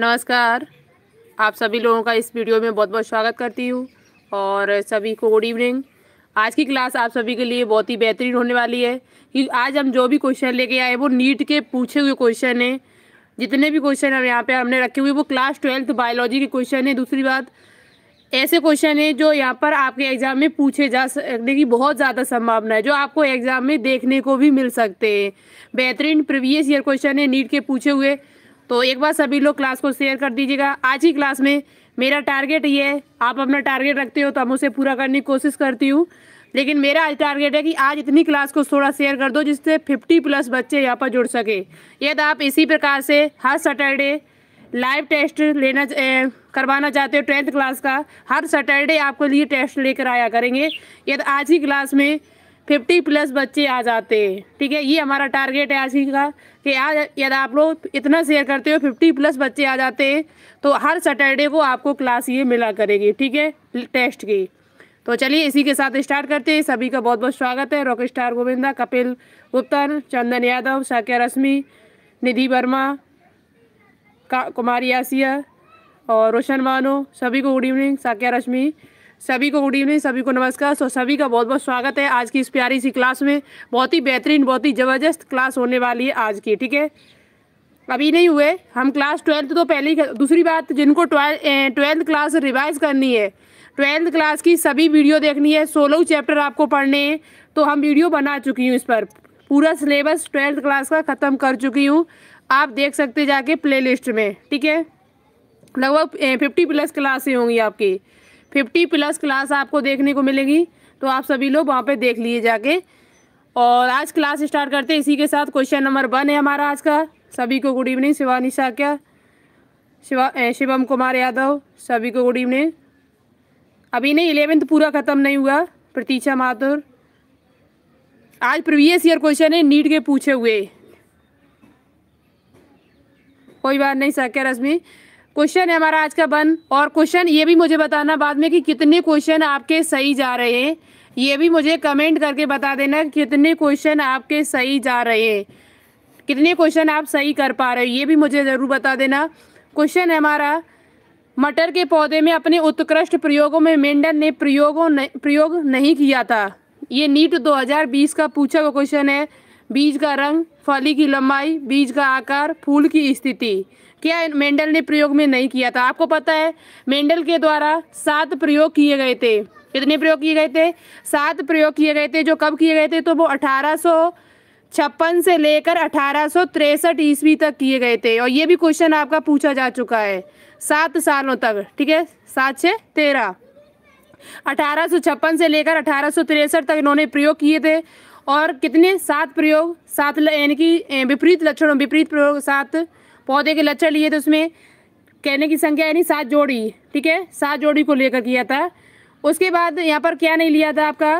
नमस्कार आप सभी लोगों का इस वीडियो में बहुत बहुत स्वागत करती हूँ और सभी को गुड इवनिंग आज की क्लास आप सभी के लिए बहुत ही बेहतरीन होने वाली है कि आज हम जो भी क्वेश्चन लेके आए वो नीट के पूछे हुए क्वेश्चन हैं जितने भी क्वेश्चन हम यहाँ पे हमने रखे हुए वो क्लास ट्वेल्थ बायोलॉजी के क्वेश्चन है दूसरी बात ऐसे क्वेश्चन हैं जो यहाँ पर आपके एग्ज़ाम में पूछे जा सकने की बहुत ज़्यादा संभावना है जो आपको एग्ज़ाम में देखने को भी मिल सकते हैं बेहतरीन प्रीवियस ईयर क्वेश्चन है नीट के पूछे हुए तो एक बार सभी लोग क्लास को शेयर कर दीजिएगा आज ही क्लास में मेरा टारगेट ये है आप अपना टारगेट रखते हो तो हम उसे पूरा करने की कोशिश करती हूँ लेकिन मेरा आज टारगेट है कि आज इतनी क्लास को थोड़ा शेयर कर दो जिससे फिफ्टी प्लस बच्चे यहाँ पर जुड़ सके यदि आप इसी प्रकार से हर सैटरडे लाइव टेस्ट लेना ए, करवाना चाहते हो टेंथ क्लास का हर सैटरडे आपके लिए टेस्ट लेकर आया करेंगे यदि आज ही क्लास में फिफ्टी प्लस बच्चे आ जाते हैं ठीक है ये हमारा टारगेट है आज ही का कि आज यदि आप लोग इतना शेयर करते हो फिफ्टी प्लस बच्चे आ जाते हैं तो हर सैटरडे को आपको क्लास ये मिला करेगी ठीक है टेस्ट की तो चलिए इसी के साथ स्टार्ट करते हैं सभी का बहुत बहुत स्वागत है रॉक स्टार गोविंदा कपिल गुप्ता चंदन यादव शाक्या रश्मि निधि वर्मा कुमारी आसिया और रोशन मानो सभी को गुड इवनिंग साक्या रश्मि सभी को गुड इवनिंग सभी को नमस्कार सो सभी का बहुत बहुत स्वागत है आज की इस प्यारी सी क्लास में बहुत ही बेहतरीन बहुत ही ज़बरदस्त क्लास होने वाली है आज की ठीक है अभी नहीं हुए हम क्लास ट्वेल्थ तो पहले ही दूसरी बात जिनको ट्वेल्थ ट्वेल्थ क्लास रिवाइज करनी है ट्वेल्थ क्लास की सभी वीडियो देखनी है सोलह चैप्टर आपको पढ़ने हैं तो हम वीडियो बना चुकी हूँ इस पर पूरा सिलेबस ट्वेल्थ क्लास का ख़त्म कर चुकी हूँ आप देख सकते जाके प्लेलिस्ट में ठीक है लगभग फिफ्टी प्लस क्लासें होंगी आपकी फिफ्टी प्लस क्लास आपको देखने को मिलेगी तो आप सभी लोग वहाँ पर देख लिए जाके और आज क्लास स्टार्ट करते हैं इसी के साथ क्वेश्चन नंबर वन है हमारा आज का सभी को गुड इवनिंग शिवानी साक्या शिवा शिवम कुमार यादव सभी को गुड इवनिंग अभी नहीं इलेवेंथ पूरा ख़त्म नहीं हुआ प्रतीक्षा माथुर आज प्रीवियस ईयर क्वेश्चन है नीट के पूछे हुए कोई बात नहीं साक्या रश्मि क्वेश्चन है हमारा आज का वन और क्वेश्चन ये भी मुझे बताना बाद में कि कितने क्वेश्चन आपके सही जा रहे हैं ये भी मुझे कमेंट करके बता देना कितने क्वेश्चन आपके सही जा रहे हैं कितने क्वेश्चन आप सही कर पा रहे हो ये भी मुझे ज़रूर बता देना क्वेश्चन है हमारा मटर के पौधे में अपने उत्कृष्ट प्रयोगों में मेंडल ने प्रयोगों प्रयोग नहीं किया था ये नीट 2020 का पूछा हुआ क्वेश्चन है बीज का रंग फली की लंबाई बीज का आकार फूल की स्थिति क्या मेंडल ने प्रयोग में नहीं किया था आपको पता है मेंडल के द्वारा सात प्रयोग किए गए थे कितने प्रयोग किए गए थे सात प्रयोग किए गए थे जो कब किए गए थे तो वो अठारह छप्पन से लेकर अठारह सौ तिरसठ ईस्वी तक किए गए थे और ये भी क्वेश्चन आपका पूछा जा चुका है सात सालों तक ठीक है सात छः तेरह अठारह सौ छप्पन से लेकर अठारह सौ तिरसठ तक इन्होंने प्रयोग किए थे और कितने सात प्रयोग सात यानी कि विपरीत लक्षणों विपरीत प्रयोग सात पौधे के लक्षण लिए थे उसमें कहने की संख्या यानी सात जोड़ी ठीक है सात जोड़ी को लेकर किया था उसके बाद यहाँ पर क्या नहीं लिया था आपका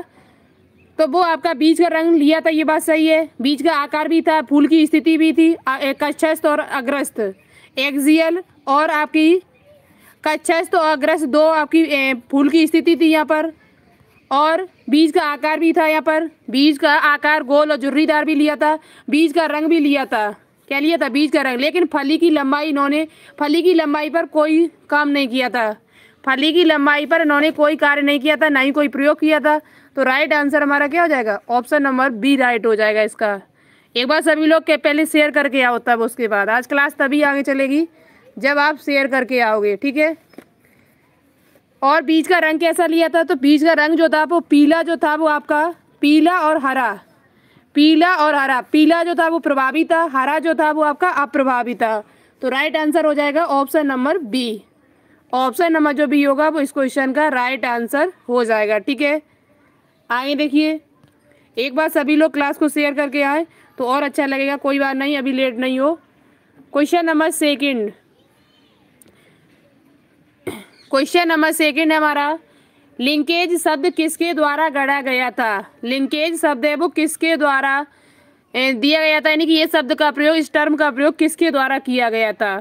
तो वो आपका बीज का रंग लिया था ये बात सही है बीज का आकार भी था फूल की स्थिति भी थी कच्छस्थ और अग्रस्त एक्जियल और आपकी कच्छस्थ और अग्रस्त दो आपकी फूल की स्थिति थी यहाँ पर और बीज का आकार भी था यहाँ पर बीज का आकार गोल और जुर्रीदार भी लिया था बीज का रंग भी लिया था कह लिया था बीज का रंग लेकिन फली की लंबाई इन्होंने फली की लंबाई पर कोई काम नहीं किया था फली की लंबाई पर इन्होंने कोई कार्य नहीं किया था ना ही कोई प्रयोग किया था तो राइट आंसर हमारा क्या हो जाएगा ऑप्शन नंबर बी राइट हो जाएगा इसका एक बार सभी लोग के पहले शेयर करके आओ तब उसके बाद आज क्लास तभी आगे चलेगी जब आप शेयर करके आओगे ठीक है और बीज का रंग कैसा लिया था तो बीज का रंग जो था वो पीला जो था वो आपका पीला और हरा पीला और हरा पीला जो था वो प्रभावी था हरा जो था वो आपका अप्रभावी था तो राइट आंसर हो जाएगा option number B option number जो बी होगा वो इस क्वेश्चन का राइट आंसर हो जाएगा ठीक है आए देखिए एक बार सभी लोग क्लास को शेयर करके आए तो और अच्छा लगेगा कोई बात नहीं अभी लेट नहीं हो question number second question number second हमारा लिंकेज शब्द किसके द्वारा गढ़ा गया था लिंकेज शब्द है वो किसके द्वारा दिया गया था यानी कि ये शब्द का प्रयोग इस टर्म का प्रयोग किसके द्वारा किया गया था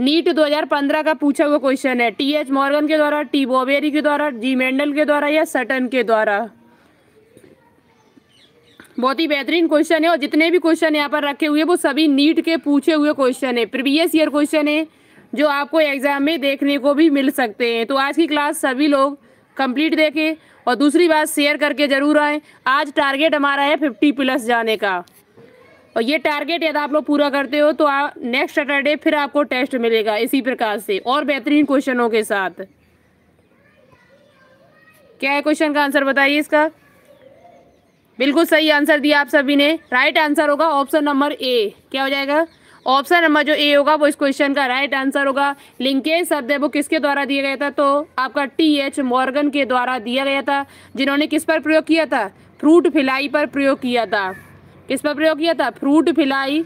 नीट 2015 का पूछा हुआ क्वेश्चन है टी एच मॉर्गन के द्वारा टी बोबेरी के द्वारा जी मेंडल के द्वारा या सटन के द्वारा बहुत ही बेहतरीन क्वेश्चन है और जितने भी क्वेश्चन यहाँ पर रखे हुए वो सभी नीट के पूछे हुए क्वेश्चन है प्रीवियस ईयर क्वेश्चन है जो आपको एग्ज़ाम में देखने को भी मिल सकते हैं तो आज की क्लास सभी लोग कंप्लीट देखें और दूसरी बात शेयर करके ज़रूर आएँ आज टारगेट हमारा है फिफ्टी प्लस जाने का और ये टारगेट यदि आप लोग पूरा करते हो तो आप नेक्स्ट सैटरडे फिर आपको टेस्ट मिलेगा इसी प्रकार से और बेहतरीन क्वेश्चनों के साथ क्या है क्वेश्चन का आंसर बताइए इसका बिल्कुल सही आंसर दिया आप सभी ने राइट आंसर होगा ऑप्शन नंबर ए क्या हो जाएगा ऑप्शन नंबर जो ए होगा वो इस क्वेश्चन का राइट आंसर होगा लिंकेज शब्द है वो किसके द्वारा दिया गया था तो आपका टी एच मॉर्गन के द्वारा दिया गया था जिन्होंने किस पर प्रयोग किया था फ्रूट फिलाई पर प्रयोग किया था किस पर प्रयोग किया था फ्रूट फिलाई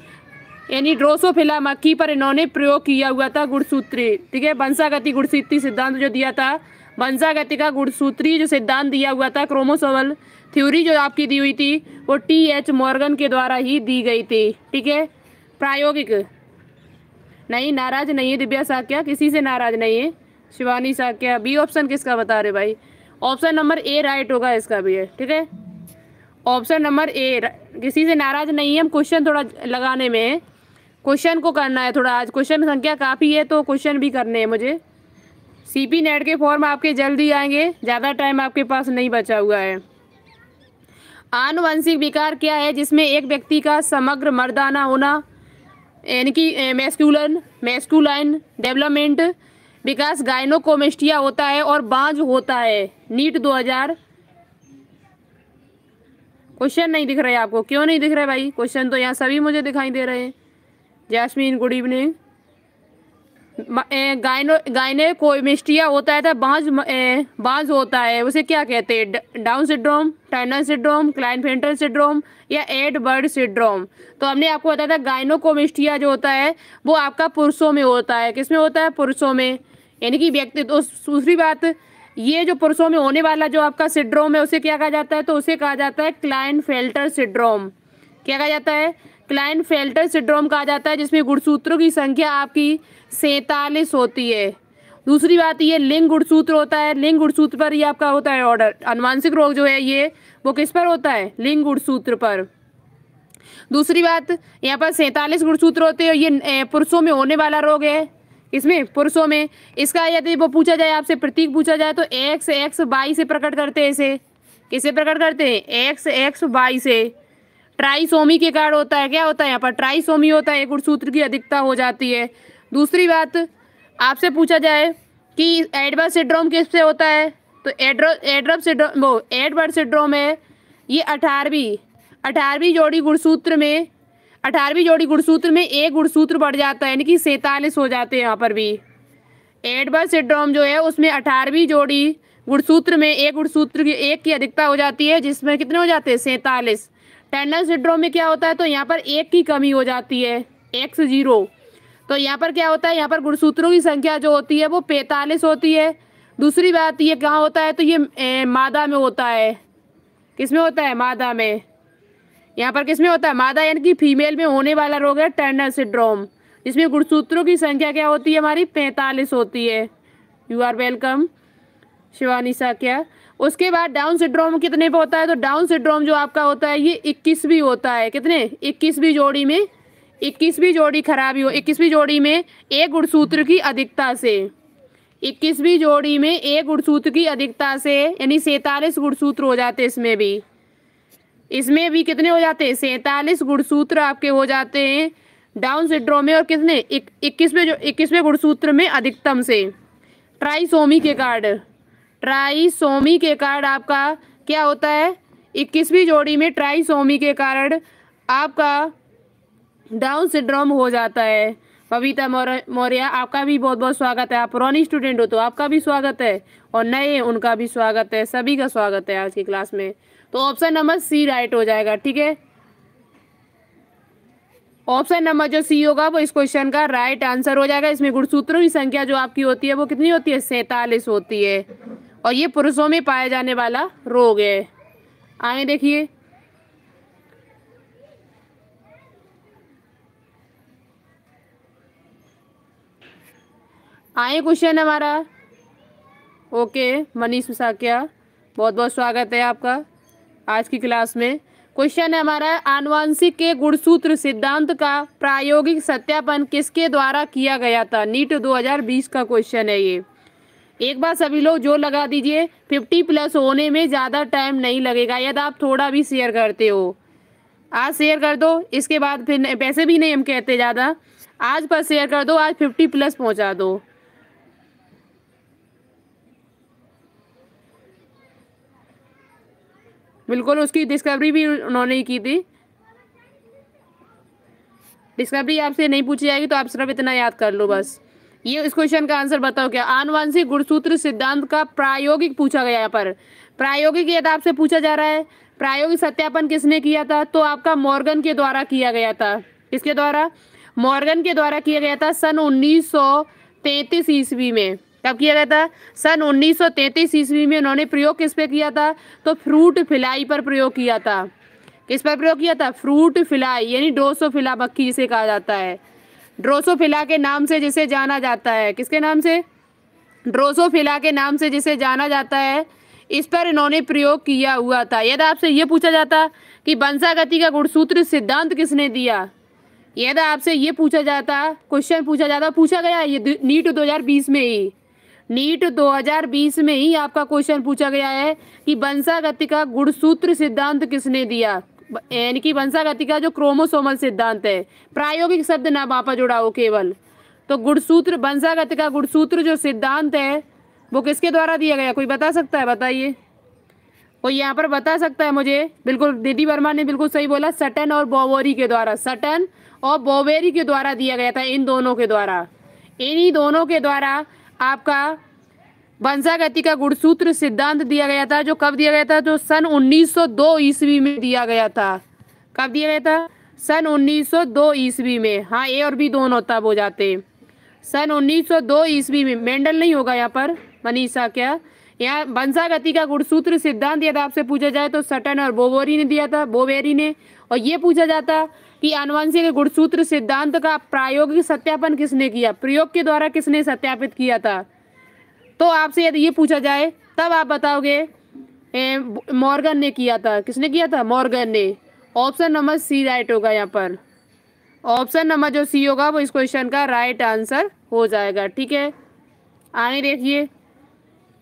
यानी ड्रोसोफिला मक्खी पर इन्होंने प्रयोग किया हुआ था गुड़सूत्री ठीक है वंशागति गुड़सूत्री सिद्धांत जो दिया था वंशागति का गुड़सूत्री जो सिद्धांत दिया हुआ था क्रोमोसोवल थ्योरी जो आपकी दी हुई थी वो टी एच मॉर्गन के द्वारा ही दी गई थी ठीक है प्रायोगिक नहीं नाराज नहीं है दिव्या साक्या किसी से नाराज नहीं है शिवानी साक्या बी ऑप्शन किसका बता रहे भाई ऑप्शन नंबर ए राइट होगा इसका भी है ठीक है ऑप्शन नंबर ए किसी से नाराज नहीं है हम क्वेश्चन थोड़ा लगाने में है क्वेश्चन को करना है थोड़ा आज क्वेश्चन संख्या काफ़ी है तो क्वेश्चन भी करने हैं मुझे सीपी नेट के फॉर्म आपके जल्दी आएंगे ज़्यादा टाइम आपके पास नहीं बचा हुआ है आनुवंशिक विकार क्या है जिसमें एक व्यक्ति का समग्र मर्दाना होना यानी कि मैस्कुलन मैस्कुलाइन डेवलपमेंट विकास गायनोकोमेस्टिया होता है और बाज होता है नीट 2000 क्वेश्चन नहीं दिख रहे आपको क्यों नहीं दिख रहे भाई क्वेश्चन तो यहाँ सभी मुझे दिखाई दे रहे हैं जैस्मीन गुड इवनिंग गायनो गायने कोमिस्टिया होता है बाज तो बाज होता है उसे क्या कहते हैं Down syndrome Turner syndrome Klinefelter syndrome या एड बर्ड सिड्रोम तो हमने आपको बताया था गायनो जो होता है वो आपका पुरुषों में होता है किसमें होता है पुरुषों में यानी कि व्यक्ति तो दूसरी बात ये जो पुरुषों में होने वाला जो आपका सिड्रोम है उसे क्या कहा जाता है तो उसे कहा जाता है क्लाइन फेल्टर सिड्रोम क्या कहा जाता है क्लाइन फेल्टर सिंड्रोम कहा जाता है जिसमें गुड़सूत्रों की संख्या आपकी सैंतालीस होती है दूसरी बात ये लिंग गुड़सूत्र होता है लिंग गुड़सूत्र पर ही आपका होता है ऑर्डर अनुवांशिक रोग जो है ये वो किस पर होता है लिंग गुड़सूत्र पर दूसरी बात यहाँ पर सैंतालीस गुड़सूत्र होते हैं ये पुरुषों में होने वाला रोग है इसमें पुरुषों में इसका यदि वो पूछा जाए आपसे प्रतीक पूछा जाए तो एक्स एक्स बाई से प्रकट करते हैं इसे किसे प्रकट करते हैं एक्स एक्स बाई से ट्राइसोमी के कारण होता है क्या होता है यहाँ पर ट्राइसोमी होता है गुणसूत्र की अधिकता हो जाती है दूसरी बात आपसे पूछा जाए कि एडवर्ड सिड्रोम किससे होता है तो एड्रो एड्रब सिड्रोम वो एडवर्ड सिड्रोम है ये अठारहवीं अठारहवीं जोड़ी गुणसूत्र में अठारहवीं जोड़ी गुणसूत्र में एक गुणसूत्र बढ़ जाता है यानी कि सैंतालीस हो जाते हैं यहाँ पर भी एडवर्ड सिड्रोम जो है उसमें अठारहवीं जोड़ी गुणसूत्र में एक गुणसूत्र की एक की अधिकता हो जाती है जिसमें कितने हो जाते हैं सैंतालीस पेंडल सिंड्रोम में क्या होता है तो यहाँ पर एक की कमी हो जाती है एक्स जीरो तो यहाँ पर क्या होता है यहाँ पर गुणसूत्रों की संख्या जो होती है वो पैंतालीस होती है दूसरी बात ये कहाँ होता है तो ये ए, मादा में होता है किस में होता है मादा में यहाँ पर किस में होता है मादा यानी कि फीमेल में होने वाला रोग है टर्नर सिड्रोम जिसमें गुणसूत्रों की संख्या क्या होती है हमारी पैंतालीस होती है you are welcome Shivani Sakya उसके बाद डाउन सिड्रोम कितने पे होता है तो डाउन सिड्रोम जो आपका होता है ये इक्कीसवीं होता है कितने इक्कीसवीं जोड़ी में इक्कीसवीं जोड़ी खराबी हो इक्कीसवीं जोड़ी में एक गुणसूत्र की अधिकता से इक्कीसवीं जोड़ी में एक गुणसूत्र की अधिकता से यानी सैतालीस गुणसूत्र हो जाते इसमें भी इसमें भी कितने हो जाते हैं सैतालीस गुणसूत्र आपके हो जाते हैं डाउन सिड्रोम में और कितने इक्कीसवें जो इक्कीसवें गुणसूत्र में अधिकतम से ट्राइसोमी के कार्ड ट्राइसोमी के कारण आपका क्या होता है इक्कीसवीं जोड़ी में ट्राइसोमी के कारण आपका डाउन सिंड्रोम हो जाता है पविता मौर्य आपका भी बहुत बहुत स्वागत है आप पुरानी स्टूडेंट हो तो आपका भी स्वागत है और नए उनका भी स्वागत है सभी का स्वागत है आज की क्लास में तो ऑप्शन नंबर सी राइट हो जाएगा ठीक है ऑप्शन नंबर जो सी होगा वो इस क्वेश्चन का राइट आंसर हो जाएगा इसमें गुणसूत्रों की संख्या जो आपकी होती है वो कितनी होती है सैतालीस होती है और ये पुरुषों में पाया जाने वाला रोग है आए देखिए आए क्वेश्चन हमारा ओके मनीष मिसाकिया बहुत बहुत स्वागत है आपका आज की क्लास में क्वेश्चन है हमारा आनुवंशिक के गुणसूत्र सिद्धांत का प्रायोगिक सत्यापन किसके द्वारा किया गया था नीट 2020 का क्वेश्चन है ये एक बार सभी लोग जो लगा दीजिए फिफ्टी प्लस होने में ज़्यादा टाइम नहीं लगेगा यदि आप थोड़ा भी शेयर करते हो आज शेयर कर दो इसके बाद फिर पैसे भी नहीं हम कहते ज़्यादा आज पर शेयर कर दो आज फिफ्टी प्लस पहुंचा दो बिल्कुल उसकी डिस्कवरी भी उन्होंने की थी डिस्कवरी आपसे नहीं पूछी जाएगी तो आप सिर्फ इतना याद कर लो बस ये इस क्वेश्चन का आंसर बताओ क्या आनुवंशिक गुणसूत्र सिद्धांत का प्रायोगिक पूछा गया यहाँ पर प्रायोगिक यदि आपसे पूछा जा रहा है प्रायोगिक सत्यापन किसने किया था तो आपका मॉर्गन के द्वारा किया गया था किसके द्वारा मॉर्गन के द्वारा किया गया था सन 1933 ईस्वी में कब किया गया था सन 1933 ईस्वी में उन्होंने प्रयोग किस पे किया था तो फ्रूट फिलाई पर प्रयोग किया था किस पर प्रयोग किया था फ्रूट फिलाई यानी डोसो फिला मक्खी जिसे कहा जाता है ड्रोसोफिला के नाम से जिसे जाना जाता है किसके नाम से ड्रोसोफिला के नाम से जिसे जाना जाता है इस पर इन्होंने प्रयोग किया हुआ था यदि आपसे ये पूछा जाता कि वंशागति का गुणसूत्र सिद्धांत किसने दिया यदि आपसे ये पूछा जाता क्वेश्चन पूछा जाता पूछा गया ये नीट 2020 में ही नीट 2020 में ही आपका क्वेश्चन पूछा गया है कि वंशागति का गुणसूत्र सिद्धांत किसने दिया यानी कि वंशागति का जो क्रोमोसोमल सिद्धांत है प्रायोगिक शब्द ना बापा जुड़ा हो केवल तो गुणसूत्र वंशागति का गुणसूत्र जो सिद्धांत है वो किसके द्वारा दिया गया कोई बता सकता है बताइए कोई यहाँ पर बता सकता है मुझे बिल्कुल दीदी वर्मा ने बिल्कुल सही बोला सटन और बोवेरी के द्वारा सटन और बोवेरी के द्वारा दिया गया था इन दोनों के द्वारा इन्हीं दोनों के द्वारा आपका वंशागति का गुणसूत्र सिद्धांत दिया गया था जो कब दिया गया था जो सन 1902 ईस्वी में दिया गया था कब दिया गया था सन 1902 ईस्वी में हाँ ए और बी दोनों तब हो जाते सन 1902 ईस्वी में मेंडल नहीं होगा यहाँ पर मनीषा क्या यहाँ वंशागति का गुणसूत्र सिद्धांत यदि आपसे पूछा जाए तो सटन और बोबोरी ने दिया था बोबेरी ने और ये पूछा जाता कि के गुणसूत्र सिद्धांत का प्रायोगिक सत्यापन किसने किया प्रयोग के द्वारा किसने सत्यापित किया था तो आपसे यदि ये पूछा जाए तब आप बताओगे मॉर्गन ने किया था किसने किया था मॉर्गन ने ऑप्शन नंबर सी राइट होगा यहाँ पर ऑप्शन नंबर जो सी होगा वो इस क्वेश्चन का राइट आंसर हो जाएगा ठीक है आगे देखिए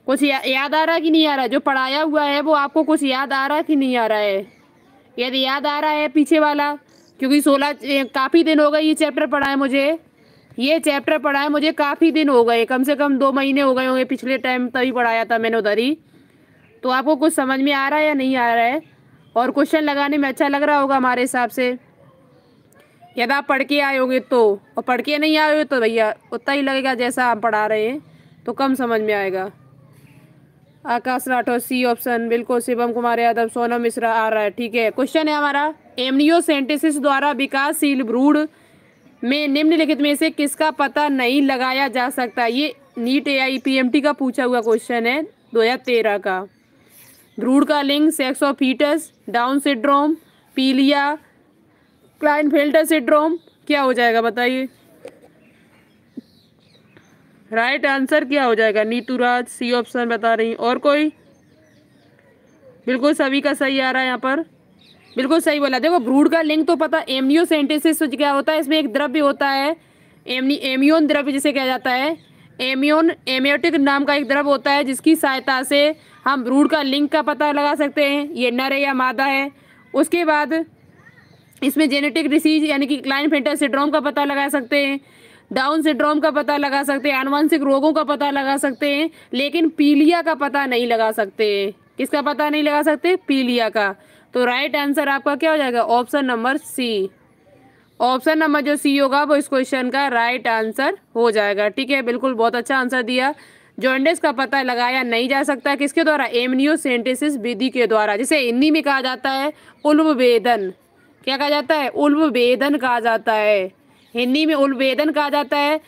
कुछ या, याद आ रहा कि नहीं आ रहा जो पढ़ाया हुआ है वो आपको कुछ याद आ रहा कि नहीं आ रहा है यदि याद आ रहा है पीछे वाला क्योंकि सोलह काफ़ी दिन हो गए ये चैप्टर पढ़ा है मुझे ये चैप्टर पढ़ाया मुझे काफ़ी दिन हो गए कम से कम दो महीने हो गए होंगे पिछले टाइम तभी पढ़ाया था मैंने उधर ही तो आपको कुछ समझ में आ रहा है या नहीं आ रहा है और क्वेश्चन लगाने में अच्छा लग रहा होगा हमारे हिसाब से यदि आप पढ़ के आए होंगे तो और पढ़ के नहीं आए हो तो भैया उतना ही लगेगा जैसा आप पढ़ा रहे हैं तो कम समझ में आएगा आकाश राठौर सी ऑप्शन बिल्कुल शिवम कुमार यादव सोनम मिश्रा आ रहा है ठीक है क्वेश्चन है हमारा एमनियोसेंटिस द्वारा विकासशील भ्रूढ़ में निम्नलिखित में से किसका पता नहीं लगाया जा सकता ये NEET A I P M T का पूछा हुआ क्वेश्चन है दो हज़ार तेरह का ध्रूढ़ का लिंग sex of foetus Down syndrome पीलिया क्लाइन फिल्टर सिड्रोम क्या हो जाएगा बताइए राइट आंसर क्या हो जाएगा नीतूराज सी ऑप्शन बता रही और कोई बिल्कुल सभी का सही आ रहा है यहाँ पर बिल्कुल सही बोला देखो ब्रूड का लिंग तो पता एमनियोसेंटेसिस क्या होता है इसमें एक द्रव्य होता है एमनी एमियोन द्रव्य जिसे कहा जाता है एमियोन एमियोटिक नाम का एक द्रव्य होता है जिसकी सहायता से हम ब्रूड का लिंग का पता लगा सकते हैं ये नर या मादा है उसके बाद इसमें जेनेटिक डिसीज यानी कि क्लाइन फेंटर सिड्रोम का पता लगा सकते हैं डाउन सिड्रोम का पता लगा सकते हैं आनुवंशिक रोगों का पता लगा सकते हैं लेकिन पीलिया का पता नहीं लगा सकते किसका पता नहीं लगा सकते पीलिया का तो राइट आंसर आपका क्या हो जाएगा option number C option number जो सी होगा वो इस क्वेश्चन का राइट आंसर हो जाएगा ठीक है बिल्कुल बहुत अच्छा आंसर दिया जॉन्डिस का पता लगाया नहीं जा सकता किसके द्वारा एमनियोसेंटेसिस विधि के द्वारा जिसे हिंदी में कहा जाता है उल्वेदन क्या कहा जाता है उल्वेदन कहा जाता है हिंदी में उल्वेदन कहा जाता है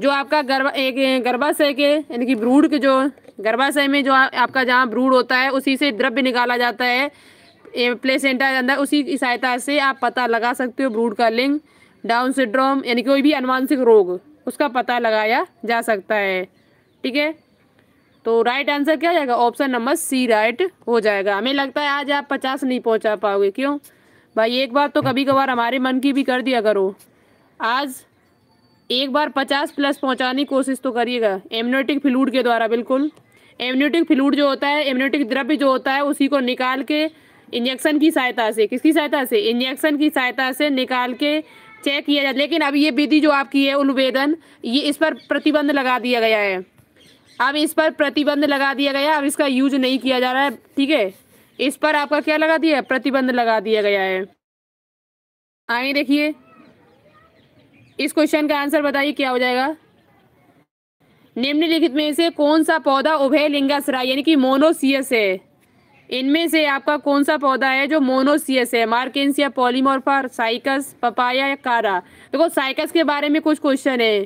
जो आपका गर्भ एक गर्भाशय के यानी कि ब्रूड के जो गर्भाशय में जो आपका जहाँ ब्रूड होता है उसी से द्रव्य निकाला जाता है प्लेसेंटा के अंदर उसी की सहायता से आप पता लगा सकते हो ब्रूड का लिंग डाउन सिड्रोम यानी कोई भी अनुवांशिक रोग उसका पता लगाया जा सकता है ठीक है तो राइट आंसर क्या हो जाएगा ऑप्शन नंबर सी राइट हो जाएगा हमें लगता है आज आप पचास नहीं पहुंचा पाओगे क्यों भाई एक बार तो कभी कभार हमारे मन की भी कर दिया करो आज एक बार पचास प्लस पहुंचाने की कोशिश तो करिएगा एम्यूनिटिक फ्लूड के द्वारा बिल्कुल एम्यूनिटिक फ्लूड जो होता है एम्यूनिटिक द्रव्य जो होता है उसी को निकाल के इंजेक्शन की सहायता से किसकी सहायता से इंजेक्शन की सहायता से निकाल के चेक किया जाए लेकिन अब ये विधि जो आपकी है उन्वेदन ये इस पर प्रतिबंध लगा दिया गया है अब इस पर प्रतिबंध लगा दिया गया अब इसका यूज नहीं किया जा रहा है ठीक है इस पर आपका क्या लगा दिया प्रतिबंध लगा दिया गया है आगे देखिए इस क्वेश्चन का आंसर बताइए क्या हो जाएगा निम्नलिखित में से कौन सा पौधा उभय लिंगासरा यानी कि मोनोसियस है इनमें से आपका कौन सा पौधा है जो मोनोसियस है या पॉलीमोर्फा साइकस पपाया या कारा देखो तो साइकस के बारे में कुछ क्वेश्चन है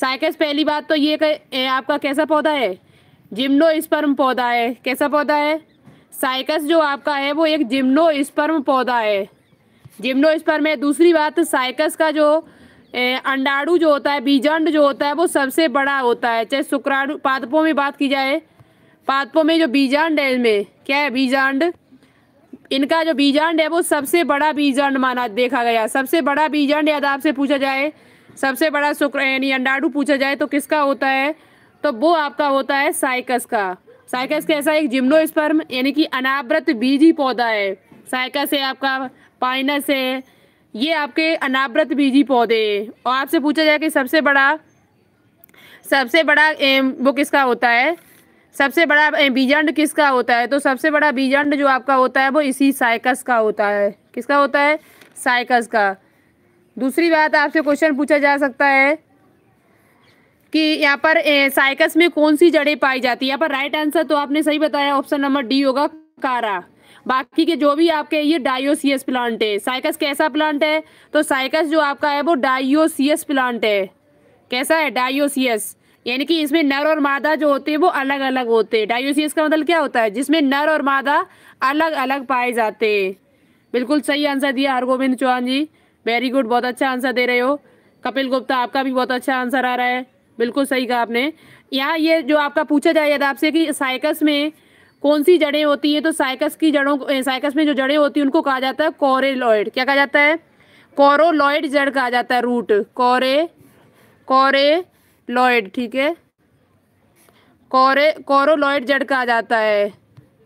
साइकस पहली बात तो ये कर, आपका कैसा पौधा है जिम्नो स्पर्म पौधा है कैसा पौधा है साइकस जो आपका है वो एक जिम्नो स्पर्म पौधा है जिम्नो स्पर्म है दूसरी बात साइकस का जो अंडाणु जो होता है बीजांड जो होता है वो सबसे बड़ा होता है चाहे शुक्राणु पादपों में बात की जाए पादपों में जो बीजांड है इसमें क्या है बीजांड इनका जो बीजांड है वो सबसे बड़ा बीजांड माना देखा गया सबसे बड़ा बीजांड यदि आपसे पूछा जाए सबसे बड़ा शुक्र यानी अंडाडू पूछा जाए तो किसका होता है तो वो आपका होता है साइकस का साइकस कैसा एक जिम्नोस्पर्म यानी कि अनावृत बीजी पौधा है साइकस है आपका पाइनस है ये आपके अनावृत बीजी पौधे और आपसे पूछा जाए कि सबसे बड़ा सबसे बड़ा वो किसका होता है सबसे बड़ा बीजंड किसका होता है तो सबसे बड़ा बीजंड जो आपका होता है वो इसी साइकस का होता है किसका होता है साइकस का दूसरी बात आपसे क्वेश्चन पूछा जा सकता है कि यहाँ पर साइकस में कौन सी जड़ें पाई जाती है यहाँ पर राइट आंसर तो आपने सही बताया ऑप्शन नंबर डी होगा कारा बाकी के जो भी आपके ये डायोसियस प्लांट है साइकस कैसा प्लांट है तो साइकस जो आपका है वो डायोसियस प्लांट है कैसा है डायोसियस यानी कि इसमें नर और मादा जो होते हैं वो अलग अलग होते हैं डायोसिस का मतलब क्या होता है जिसमें नर और मादा अलग अलग पाए जाते हैं बिल्कुल सही आंसर दिया हरगोविंद चौहान जी वेरी गुड बहुत अच्छा आंसर दे रहे हो कपिल गुप्ता आपका भी बहुत अच्छा आंसर आ रहा है बिल्कुल सही कहा आपने यहाँ ये जो आपका पूछा जाएगा आपसे कि साइकस में कौन सी जड़ें होती हैं तो साइकस की जड़ों साइकस में जो जड़ें होती हैं उनको कहा जाता है कॉरेलॉयड क्या कहा जाता है कॉरोलॉयड जड़ कहा जाता है रूट कॉरे कॉरे लॉयड ठीक है कोरे कोरोलॉयड जड़ कहा जाता है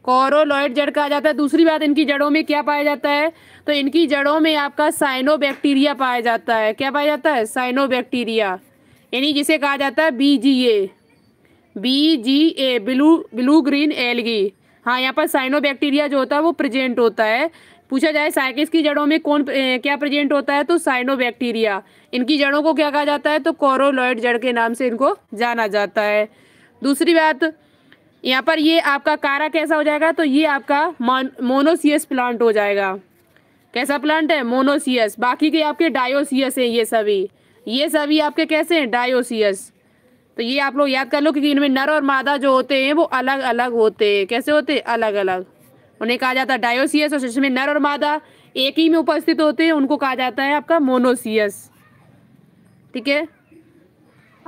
कोरोलॉयड जड़ कहा जाता है दूसरी बात इनकी जड़ों में क्या पाया जाता है तो इनकी जड़ों में आपका साइनोबैक्टीरिया पाया जाता है क्या पाया जाता है साइनोबैक्टीरिया यानी जिसे कहा जाता है B G A B G A blue blue green algae हाँ यहाँ पर साइनोबैक्टीरिया जो होता है वो प्रेजेंट होता है पूछा जाए साइकिस की जड़ों में कौन क्या प्रेजेंट होता है तो साइनोबैक्टीरिया इनकी जड़ों को क्या कहा जाता है तो कोरोलॉइड जड़ के नाम से इनको जाना जाता है दूसरी बात यहाँ पर ये आपका कारा कैसा हो जाएगा तो ये आपका मोनोसियस प्लांट हो जाएगा कैसा प्लांट है मोनोसियस बाकी के आपके डायोसियस हैं ये सभी ये सभी आपके कैसे हैं डायोसियस तो ये आप लोग याद कर लो क्योंकि इनमें नर और मादा जो होते हैं वो अलग अलग होते हैं कैसे होते अलग अलग उन्हें कहा जाता है डायोसियस और जिसमें नर और मादा एक ही में उपस्थित होते हैं उनको कहा जाता है आपका मोनोसियस ठीक है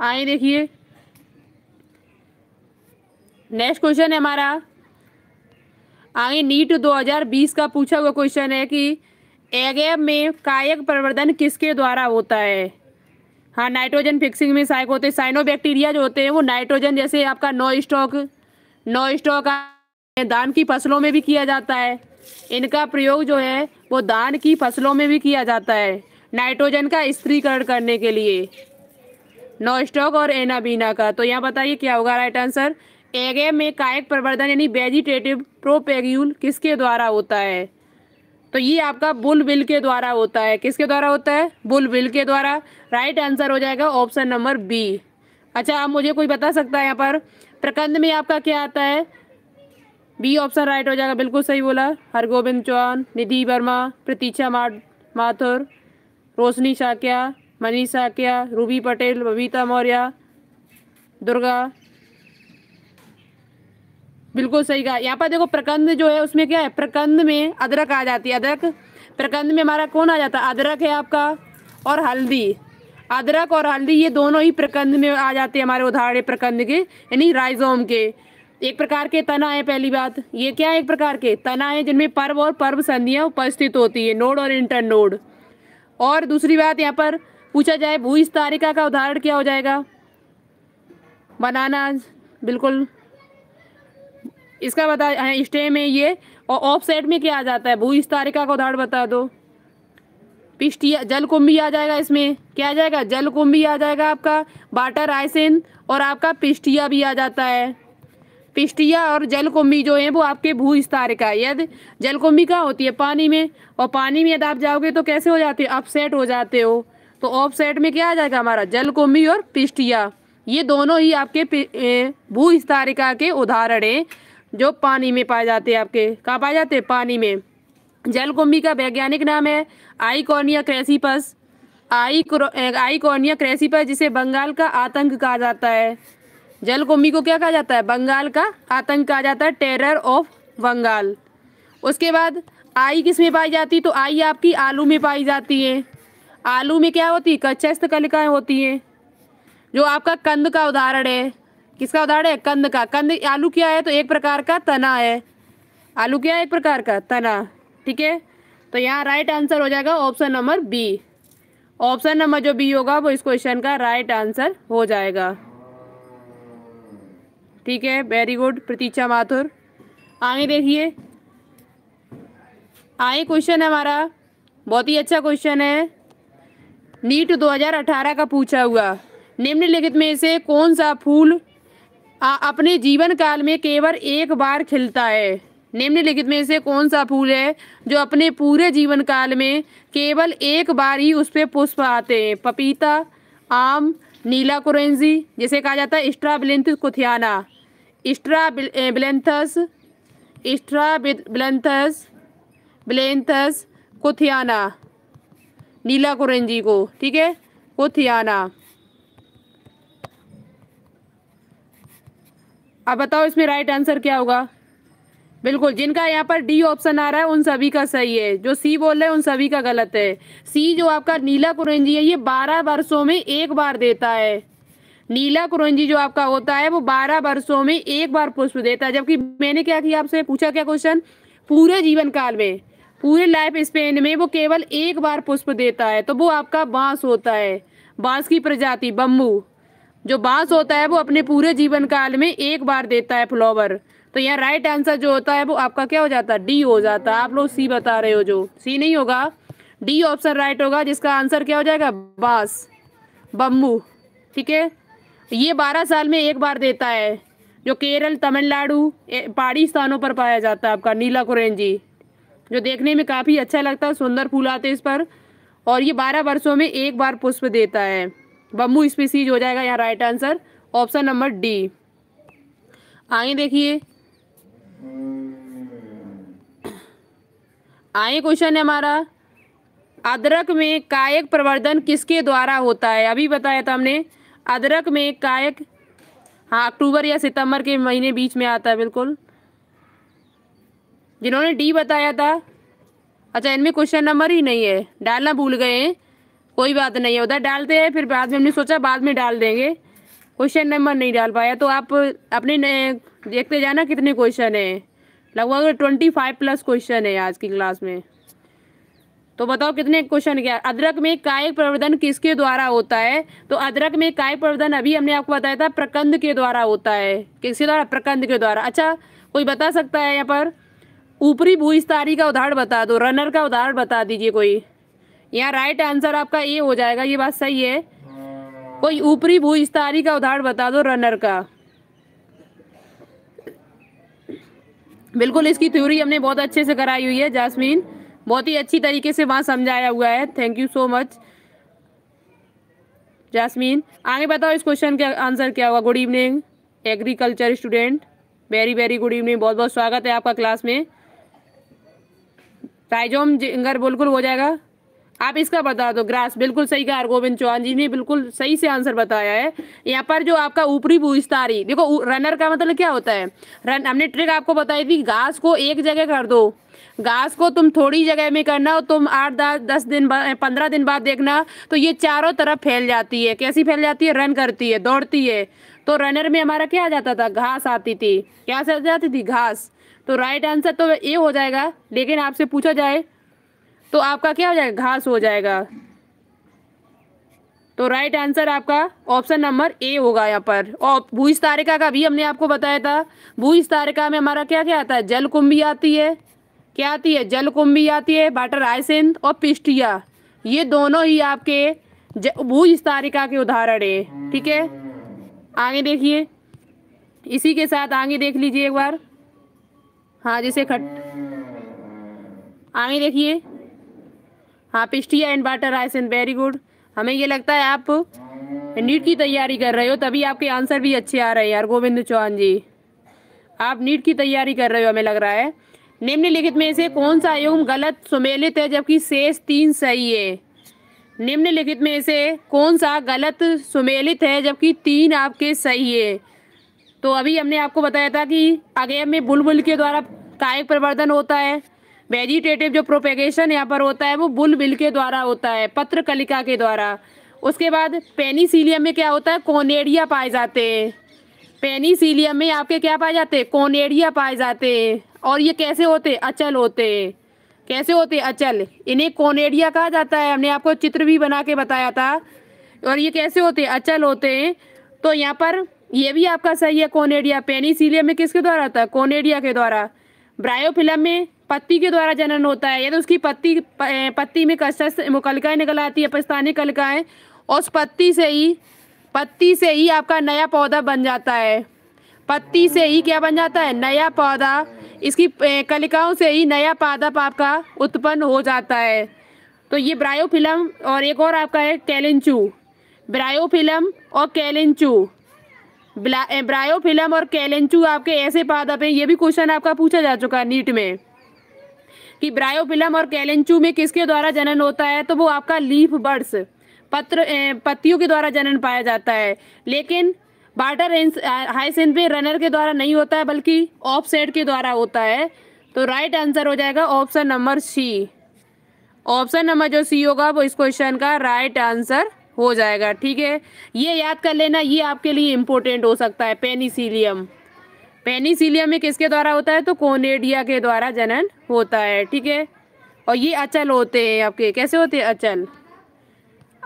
आए देखिए नेक्स्ट क्वेश्चन है हमारा आगे नीट 2020 का पूछा हुआ क्वेश्चन है कि एगे में कायक प्रवर्धन किसके द्वारा होता है हाँ नाइट्रोजन फिक्सिंग में सहायक होते हैं साइनोबैक्टीरिया जो होते हैं वो नाइट्रोजन जैसे आपका नो स्टॉक नो स्टॉक दान की फसलों में भी किया जाता है इनका प्रयोग जो है वो दान की फसलों में भी किया जाता है नाइट्रोजन का स्त्रीकरण करने के लिए स्टॉक और एनाबीना का तो यहाँ बताइए क्या होगा राइट आंसर एगे में कायक प्रवर्धन यानी वेजिटेटिव प्रोपेग्यूल किसके द्वारा होता है तो ये आपका बुल बिल के द्वारा होता है किसके द्वारा होता है बुल बिल के द्वारा राइट आंसर हो जाएगा ऑप्शन नंबर बी अच्छा आप मुझे कोई बता सकता है यहाँ पर प्रकंद में आपका क्या आता है बी ऑप्शन राइट हो जाएगा बिल्कुल सही बोला हरगोविंद चौहान निधि वर्मा प्रतीक्षा माथुर रोशनी शाक्या मनीष शाक्या रूबी पटेल बबीता मौर्य दुर्गा बिल्कुल सही कहा यहाँ पर देखो प्रकंद जो है उसमें क्या है प्रकंद में अदरक आ जाती है अदरक प्रकंद में हमारा कौन आ जाता है अदरक है आपका और हल्दी अदरक और हल्दी ये दोनों ही प्रकंद में आ जाते हैं हमारे उदाहरण प्रकंद के यानी राइजोम के एक प्रकार के तना है पहली बात ये क्या है एक प्रकार के तना है जिनमें पर्व और पर्व संधियाँ उपस्थित होती है नोड और इंटर नोड और दूसरी बात यहाँ पर पूछा जाए भूस्तारिका का उदाहरण क्या हो जाएगा बनाना बिल्कुल इसका बता हाँ, स्टे में ये और ऑफ साइड में क्या आ जाता है भूस्तारिका का उदाहरण बता दो पिष्टिया जल कुंभ भी आ जाएगा इसमें क्या आ जाएगा जल कुंभ भी आ जाएगा आपका बाटर आइसिन और आपका पिष्टिया भी आ जाता है पिस्टिया और जलकुम्भी जो है वो आपके भू स्तर का यदि जलकुम्भी कहाँ होती है पानी में और पानी में यदि आप जाओगे तो कैसे हो जाते हो अपसेट हो जाते हो तो ऑफसेट में क्या आ जाएगा हमारा जलकुम्भी और पिस्टिया ये दोनों ही आपके भू स्तारिका के उदाहरण हैं जो पानी में पाए जाते हैं आपके कहाँ पाए जाते हैं पानी में जलकुंभी का वैज्ञानिक नाम है आईकोनिया क्रेसिपस आई आईकोनिया क्रेसिपस जिसे बंगाल का आतंक कहा जाता है जल कुंभी को क्या कहा जाता है बंगाल का आतंक कहा जाता है टेरर ऑफ बंगाल उसके बाद आई किस में पाई जाती है तो आई आपकी आलू में पाई जाती है आलू में क्या होती है कचस्त कलिकाएँ होती हैं जो आपका कंद का उदाहरण है किसका उदाहरण है कंद का कंद आलू क्या है तो एक प्रकार का तना है आलू क्या है एक प्रकार का तना ठीक है तो यहाँ राइट आंसर हो जाएगा option number B option number जो बी होगा वो इस क्वेश्चन का राइट आंसर हो जाएगा ठीक है वेरी गुड प्रतीक्षा माथुर आगे देखिए आए क्वेश्चन है हमारा बहुत ही अच्छा क्वेश्चन है नीट 2018 का पूछा हुआ निम्नलिखित में से कौन सा फूल आ, अपने जीवन काल में केवल एक बार खिलता है निम्नलिखित में से कौन सा फूल है जो अपने पूरे जीवन काल में केवल एक बार ही उस पर पुष्प आते हैं पपीता आम नीला कुरेंजी जिसे कहा जाता है स्ट्राबलेंथ कुथियाना एक्स्ट्रा ब्लेंथस एक्स्ट्रा ब्लेंथस ब्लेंथस कोथियाना नीला कुरेंजी को ठीक है कोथियाना अब बताओ इसमें राइट आंसर क्या होगा बिल्कुल जिनका यहाँ पर डी ऑप्शन आ रहा है उन सभी का सही है जो सी बोल रहे हैं उन सभी का गलत है सी जो आपका नीला कुरेंजी है ये बारह वर्षों में एक बार देता है नीला कुरंजी जो आपका होता है वो बारह वर्षों में एक बार पुष्प देता है जबकि मैंने क्या किया आपसे पूछा क्या क्वेश्चन पूरे जीवन काल में पूरे लाइफ स्पेन में वो केवल एक बार पुष्प देता है तो वो आपका बांस होता है बांस की प्रजाति बम्बू जो बांस होता है वो अपने पूरे जीवन काल में एक बार देता है फ्लावर तो यहाँ राइट आंसर जो होता है वो आपका क्या हो जाता है डी हो जाता है आप लोग सी बता रहे हो जो सी नहीं होगा डी ऑप्शन राइट होगा जिसका आंसर क्या हो जाएगा बांस बम्बू ठीक है ये बारह साल में एक बार देता है जो केरल तमिलनाडु पहाड़ी स्थानों पर पाया जाता है आपका नीला कुरेंजी जो देखने में काफ़ी अच्छा लगता है सुंदर फूल आते हैं इस पर और ये बारह वर्षों में एक बार पुष्प देता है बम्बू स्पीसीज हो जाएगा यहाँ right answer option number D आए देखिए आए क्वेश्चन है हमारा अदरक में कायक प्रवर्धन किसके द्वारा होता है अभी बताया था हमने अदरक में कायक हाँ अक्टूबर या सितंबर के महीने बीच में आता है बिल्कुल जिन्होंने डी बताया था अच्छा इनमें क्वेश्चन नंबर ही नहीं है डालना भूल गए हैं कोई बात नहीं है उधर डालते हैं फिर बाद में हमने सोचा बाद में डाल देंगे क्वेश्चन नंबर नहीं डाल पाया तो आप अपने देखते जाना कितने क्वेश्चन हैं लगभग ट्वेंटी फाइव प्लस क्वेश्चन है आज की क्लास में तो बताओ कितने क्वेश्चन क्या अदरक में काय प्रवर्धन किसके द्वारा होता है तो अदरक में काय प्रवर्धन अभी हमने आपको बताया था प्रकंद के द्वारा होता है किसके द्वारा प्रकंद के द्वारा अच्छा कोई बता सकता है यहाँ पर ऊपरी भूस्तारी का उदाहरण बता दो रनर का उदाहरण बता दीजिए कोई यहाँ राइट आंसर आपका ए हो जाएगा ये बात सही है कोई ऊपरी भूस्तारी का उदाहरण बता दो रनर का बिल्कुल इसकी थ्योरी हमने बहुत अच्छे से कराई हुई है जासमीन बहुत ही अच्छी तरीके से वहाँ समझाया हुआ है thank you so much Jasmine आगे बताओ इस क्वेश्चन का आंसर क्या होगा good evening agriculture student very very good evening बहुत बहुत स्वागत है आपका क्लास में राइजोम जिंगर बिल्कुल हो जाएगा आप इसका बता दो ग्रास बिल्कुल सही कहा हरगोविंद चौहान जी ने बिल्कुल सही से आंसर बताया है यहाँ पर जो आपका ऊपरी भूस्तारी देखो रनर का मतलब क्या होता है रन हमने ट्रिक आपको बताई थी घास को एक जगह कर दो घास को तुम थोड़ी जगह में करना और तुम आठ दस दस दिन पंद्रह दिन बाद देखना तो ये चारों तरफ फैल जाती है कैसी फैल जाती है रन करती है दौड़ती है तो रनर में हमारा क्या आ जाता था घास आती थी क्या आ जाती थी घास तो राइट आंसर तो ए हो जाएगा लेकिन आपसे पूछा जाए तो आपका क्या हो जाएगा घास हो जाएगा तो राइट आंसर आपका ऑप्शन नंबर ए होगा यहाँ पर और भूज तारिका का भी हमने आपको बताया था भूज तारिका में हमारा क्या क्या आता है जल कुंभी आती है क्या आती है जलकुंभी आती है बाटर आइसेंथ और पिस्टिया ये दोनों ही आपके स्तारिका के उदाहरण है ठीक है आगे देखिए इसी के साथ आगे देख लीजिए एक बार हाँ जैसे खट आगे देखिए हाँ pistia and water hyacinth very good हमें ये लगता है आप नीट की तैयारी कर रहे हो तभी आपके आंसर भी अच्छे आ रहे हैं यार गोविंद चौहान जी आप नीट की तैयारी कर रहे हो हमें लग रहा है निम्नलिखित में से कौन सा युग्म गलत सुमेलित है जबकि शेष तीन सही है निम्नलिखित में से कौन सा गलत सुमेलित है जबकि तीन आपके सही है तो अभी हमने आपको बताया था कि आगे में बुलबुल के द्वारा कायिक प्रवर्धन होता है वेजिटेटिव जो प्रोपेगेशन यहाँ पर होता है वो बुलबिल के द्वारा होता है पत्रकलिका के द्वारा उसके बाद पेनीसीलियम में क्या होता है कोनेडिया पाए जाते हैं पेनिसिलिया में आपके क्या पाए जाते कोनेरिया पाए जाते और ये कैसे होते अचल होते कैसे होते अचल इन्हें कोनेरिया कहा जाता है हमने आपको चित्र भी बना के बताया था और ये कैसे होते अचल होते हैं तो यहाँ पर ये भी आपका सही है कोनेडिया पेनिसिलिया में किसके द्वारा होता है कोनेडिया के द्वारा ब्रायोफिलम में पत्ती के द्वारा जनन होता है या तो उसकी पत्ती पत्ती में कष्ट मुकलकाएँ निकल आती है पिस्तानी कलकाएँ और उस पत्ती से ही पत्ती से ही आपका नया पौधा बन जाता है पत्ती से ही क्या बन जाता है नया पौधा इसकी कलिकाओं से ही नया पादप आपका उत्पन्न हो जाता है तो ये ब्रायोफिलम और एक और आपका है कैलेंचू ब्रायोफिलम और कैलेंचू ब्रायोफिलम और कैलेंचू आपके ऐसे पादप हैं ये भी क्वेश्चन आपका पूछा जा चुका है नीट में कि ब्रायोफिलम और कैलेंचू में किसके द्वारा जनन होता है तो वो आपका लीफ बर्ड्स पत्र पतियों के द्वारा जनन पाया जाता है लेकिन बाटर हाई सेंट में रनर के द्वारा नहीं होता है बल्कि ऑफ सेट के द्वारा होता है तो राइट आंसर हो जाएगा option number C option number जो सी होगा वो इस क्वेश्चन का राइट आंसर हो जाएगा ठीक है ये याद कर लेना ये आपके लिए इम्पोर्टेंट हो सकता है पेनीसीलियम पेनीसीलियम में किसके द्वारा होता है तो कोनेडिया के द्वारा जनन होता है ठीक है और ये अचल होते हैं आपके कैसे होते हैं अचल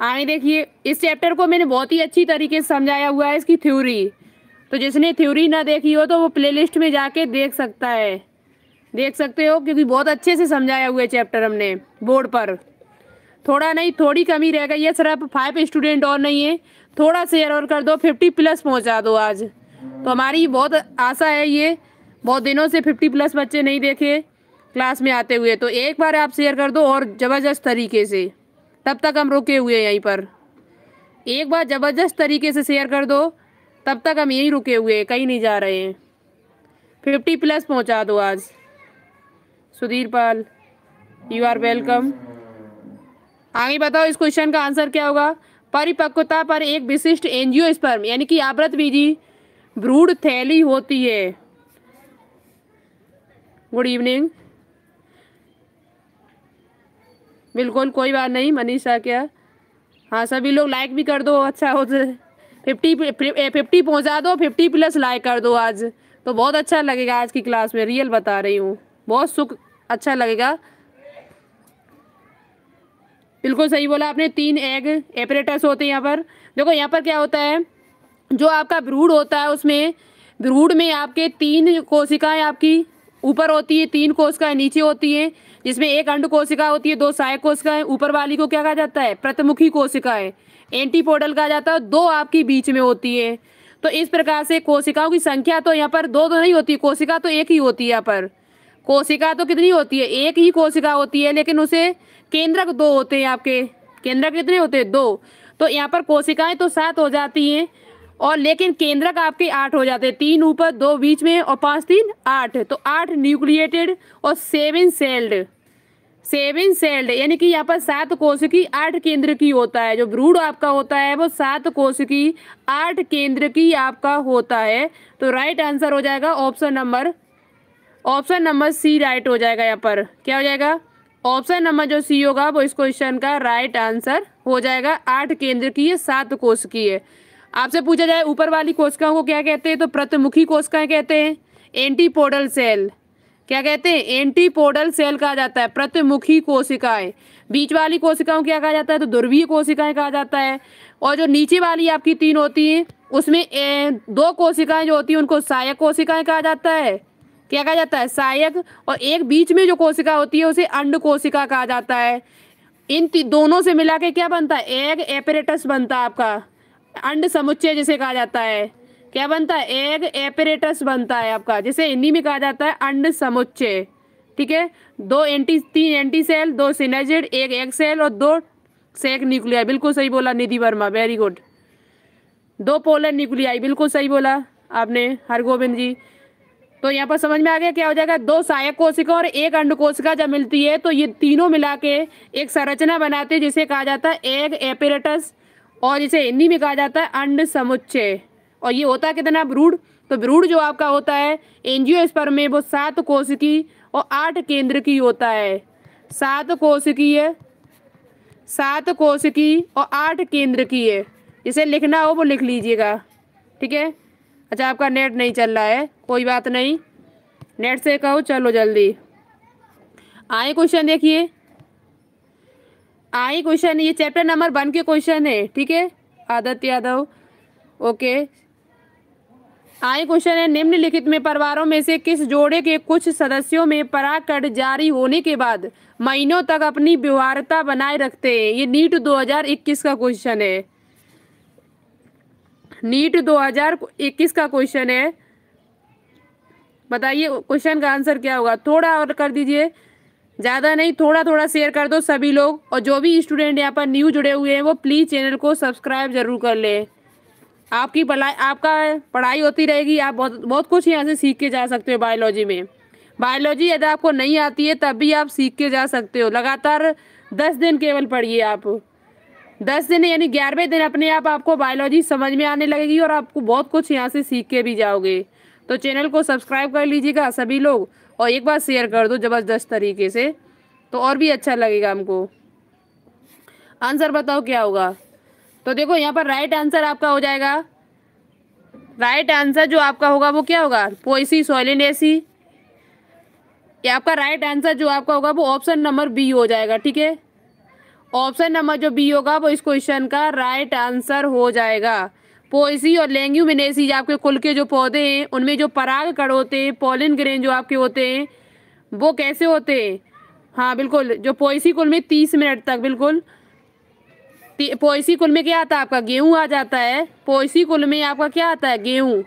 आए देखिए इस चैप्टर को मैंने बहुत ही अच्छी तरीके से समझाया हुआ है इसकी थ्योरी तो जिसने थ्योरी ना देखी हो तो वो प्लेलिस्ट में जाके देख सकता है देख सकते हो क्योंकि बहुत अच्छे से समझाया हुआ है चैप्टर हमने बोर्ड पर थोड़ा नहीं थोड़ी कमी रह गई है सर आप फाइव स्टूडेंट और नहीं है थोड़ा शेयर और कर दो फिफ्टी प्लस पहुँचा दो आज तो हमारी बहुत आशा है ये बहुत दिनों से फिफ्टी प्लस बच्चे नहीं देखे क्लास में आते हुए तो एक बार आप शेयर कर दो और ज़बरदस्त तरीके से तब तक हम रुके हुए हैं यहीं पर एक बार ज़बरदस्त तरीके से शेयर कर दो तब तक हम यहीं रुके हुए हैं कहीं नहीं जा रहे हैं फिफ्टी प्लस पहुंचा दो आज Sudhir Pal you are welcome आगे बताओ इस क्वेश्चन का आंसर क्या होगा परिपक्वता पर एक विशिष्ट एनजीओ स्पर्म यानी कि आवृत बीजी ब्रूड थैली होती है गुड इवनिंग बिल्कुल कोई बात नहीं मनीषा क्या हाँ सभी लोग लाइक भी कर दो अच्छा हो फिफ्टी फिफ्टी पहुँचा दो फिफ्टी प्लस लाइक कर दो आज तो बहुत अच्छा लगेगा आज की क्लास में रियल बता रही हूँ बहुत सुख अच्छा लगेगा बिल्कुल सही बोला आपने तीन एग एपरेटर्स होते हैं यहाँ पर देखो यहाँ पर क्या होता है जो आपका ब्रूड होता है उसमें ब्रूड में आपके तीन कोशिकाएं आपकी ऊपर होती है तीन कोशिकाएं नीचे होती है जिसमें एक अंड कोशिका होती है दो सहायक कोशिकाएं ऊपर वाली को क्या कहा जाता है प्रतिमुखी कोशिकाएं एंटीपोडल कहा जाता है दो आपकी बीच में होती है तो इस प्रकार से कोशिकाओं की संख्या तो यहाँ पर दो तो नहीं होती कोशिका तो एक ही होती है यहाँ पर कोशिका तो कितनी होती है एक ही कोशिका होती है लेकिन उसे केंद्रक दो होते हैं आपके केंद्रक कितने होते हैं दो तो यहाँ पर कोशिकाएं तो सात हो जाती हैं और लेकिन केंद्रक आपके आठ हो जाते हैं तीन ऊपर दो बीच में और पांच तीन आठ तो आठ न्यूक्लिएटेड और सेवन सेल्ड सेवन सेल्ड यानी कि यहाँ पर सात कोश की आठ केंद्र की होता है जो ब्रूड आपका होता है वो सात कोश की आठ केंद्र की आपका होता है तो राइट आंसर हो जाएगा option number option number C right हो जाएगा यहाँ पर क्या हो जाएगा ऑप्शन नंबर जो सी होगा वो इस क्वेश्चन का राइट आंसर हो जाएगा आठ केंद्र की है सात कोश की है आपसे पूछा जाए ऊपर वाली कोशिकाओं को क्या कहते हैं तो प्रतिमुखी कोशिकाएं कहते हैं एंटीपोडल सेल क्या कहते हैं एंटीपोडल सेल कहा जाता है प्रतिमुखी कोशिकाएं बीच वाली कोशिकाओं क्या कहा जाता है तो ध्रुवीय कोशिकाएं कहा जाता है और जो नीचे वाली आपकी तीन होती हैं उसमें ए, दो कोशिकाएं जो होती हैं उनको सहायक कोशिकाएं कहा जाता है क्या कहा जाता है सहायक और एक बीच में जो कोशिका होती है उसे अंड कोशिका कहा जाता है इन दोनों से मिला के क्या बनता है एग एपरेटस बनता है आपका अंड समुच्चय जिसे कहा जाता है क्या बनता है एग एपरेटस बनता है आपका जिसे हिंदी में कहा जाता है अंड समुच्चय ठीक है दो एंटी तीन एंटी सेल दो सिनेजेड एक एग सेल और दो सेक न्यूक्लियाई बिल्कुल सही बोला निधि वर्मा वेरी गुड दो पोलर न्यूक्लियाई बिल्कुल सही बोला आपने हरगोविंद जी तो यहाँ पर समझ में आ गया क्या हो जाएगा दो सहायक कोशिका और एक अंड कोशिका जब मिलती है तो ये तीनों मिला के एक संरचना बनाते हैं जिसे कहा जाता है एग एपेरेटस और इसे हिंदी में कहा जाता है अंड समुच्चय और ये होता है कितना ब्रूड तो ब्रूड जो आपका होता है एनजियोस्पर्म में वो सात कोश की और आठ केंद्र की होता है सात कोश की है सात कोश की और आठ केंद्र की है जिसे लिखना हो वो लिख लीजिएगा ठीक है अच्छा आपका नेट नहीं चल रहा है कोई बात नहीं नेट से कहो चलो जल्दी आए क्वेश्चन देखिए आई क्वेश्चन ये चैप्टर नंबर वन के क्वेश्चन है ठीक है आदत यादव ओके आई क्वेश्चन है निम्नलिखित में परिवारों में से किस जोड़े के कुछ सदस्यों में पराकट जारी होने के बाद महीनों तक अपनी व्यवहारता बनाए रखते हैं ये नीट 2021 का क्वेश्चन है नीट 2021 का क्वेश्चन है बताइए क्वेश्चन का आंसर क्या होगा थोड़ा और कर दीजिए ज़्यादा नहीं थोड़ा थोड़ा शेयर कर दो सभी लोग और जो भी स्टूडेंट यहाँ पर न्यू जुड़े हुए हैं वो प्लीज़ चैनल को सब्सक्राइब जरूर कर लें आपकी पढ़ाई आपका पढ़ाई होती रहेगी आप बहुत बहुत कुछ यहाँ से सीख के जा सकते हो बायोलॉजी में बायोलॉजी यदि आपको नहीं आती है तब भी आप सीख के जा सकते हो लगातार दस दिन केवल पढ़िए आप दस दिन यानी ग्यारहवें दिन अपने आप आपको बायोलॉजी समझ में आने लगेगी और आपको बहुत कुछ यहाँ से सीख के भी जाओगे तो चैनल को सब्सक्राइब कर लीजिएगा सभी लोग और एक बार शेयर कर दो ज़बरदस्त तरीके से तो और भी अच्छा लगेगा हमको आंसर बताओ क्या होगा तो देखो यहाँ पर राइट आंसर आपका हो जाएगा राइट आंसर जो आपका होगा वो क्या होगा पोइसी सोलिन एसी ये आपका राइट आंसर जो आपका होगा वो ऑप्शन नंबर बी हो जाएगा ठीक है ऑप्शन नंबर जो बी होगा वो इस क्वेश्चन का राइट आंसर हो जाएगा पोइसी और लेंग्यूमिनेसी आपके कुल के जो पौधे हैं उनमें जो पराग कड़ होते हैं पोलिन ग्रेन जो आपके होते हैं वो कैसे होते हैं हाँ बिल्कुल जो पोइसी कुल में तीस मिनट तक बिल्कुल पोइसी कुल में क्या आता है आपका गेहूँ आ जाता है पोएसी कुल में आपका क्या आता है गेहूँ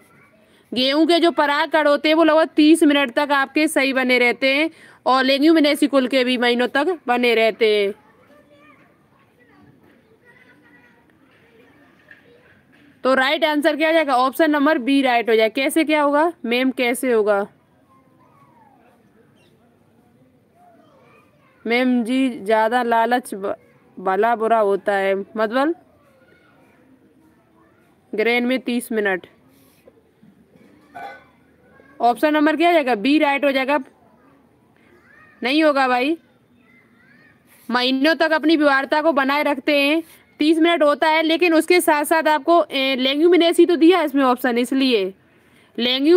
गेहूँ के जो पराग कड़ होते हैं वो लगभग तीस मिनट तक आपके सही बने रहते हैं और लेंग्यूमिनेसी कुल के भी महीनों तक बने रहते हैं तो राइट आंसर क्या हो जाएगा ऑप्शन नंबर बी राइट हो जाएगा कैसे क्या होगा मैम कैसे होगा मैम जी ज़्यादा लालच भला बुरा होता है मतबल ग्रेन में तीस मिनट ऑप्शन नंबर क्या हो जाएगा बी राइट हो जाएगा नहीं होगा भाई महीनों तक अपनी व्यवहारता को बनाए रखते हैं तीस मिनट होता है लेकिन उसके साथ साथ आपको लेंग्यूमिनेसी तो दिया है इसमें ऑप्शन इसलिए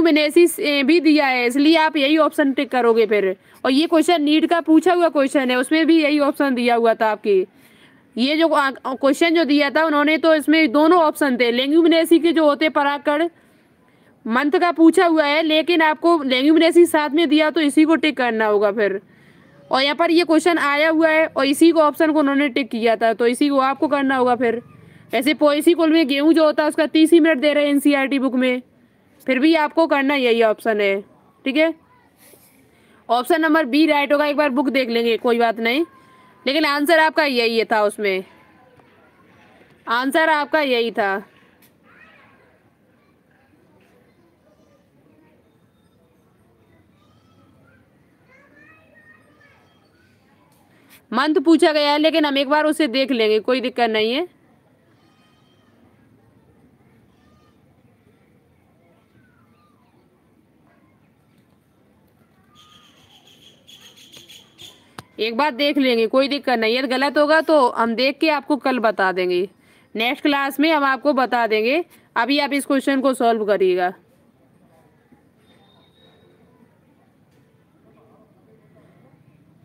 मिनेसी भी दिया है इसलिए आप यही ऑप्शन टिक करोगे फिर और ये क्वेश्चन नीट का पूछा हुआ क्वेश्चन है उसमें भी यही ऑप्शन दिया हुआ था आपकी ये जो क्वेश्चन जो दिया था उन्होंने तो इसमें दोनों ऑप्शन थे लेंग्यूमिनेसी के जो होते पराकड़ मंथ का पूछा हुआ है लेकिन आपको लेंग्यूमिनेसी साथ में दिया तो इसी को टिक करना होगा फिर और यहाँ पर ये क्वेश्चन आया हुआ है और इसी को ऑप्शन को उन्होंने टिक किया था तो इसी को आपको करना होगा फिर ऐसे पॉइसी कुल में गेहूँ जो होता है उसका तीस ही मिनट दे रहे हैं एन बुक में फिर भी आपको करना यही ऑप्शन है ठीक है ऑप्शन नंबर बी राइट होगा एक बार बुक देख लेंगे कोई बात नहीं लेकिन आंसर आपका यही था उसमें आंसर आपका यही था मंथ तो पूछा गया है लेकिन हम एक बार उसे देख लेंगे कोई दिक्कत नहीं है एक बार देख लेंगे कोई दिक्कत नहीं है गलत होगा तो हम देख के आपको कल बता देंगे नेक्स्ट क्लास में हम आपको बता देंगे अभी आप इस क्वेश्चन को सॉल्व करिएगा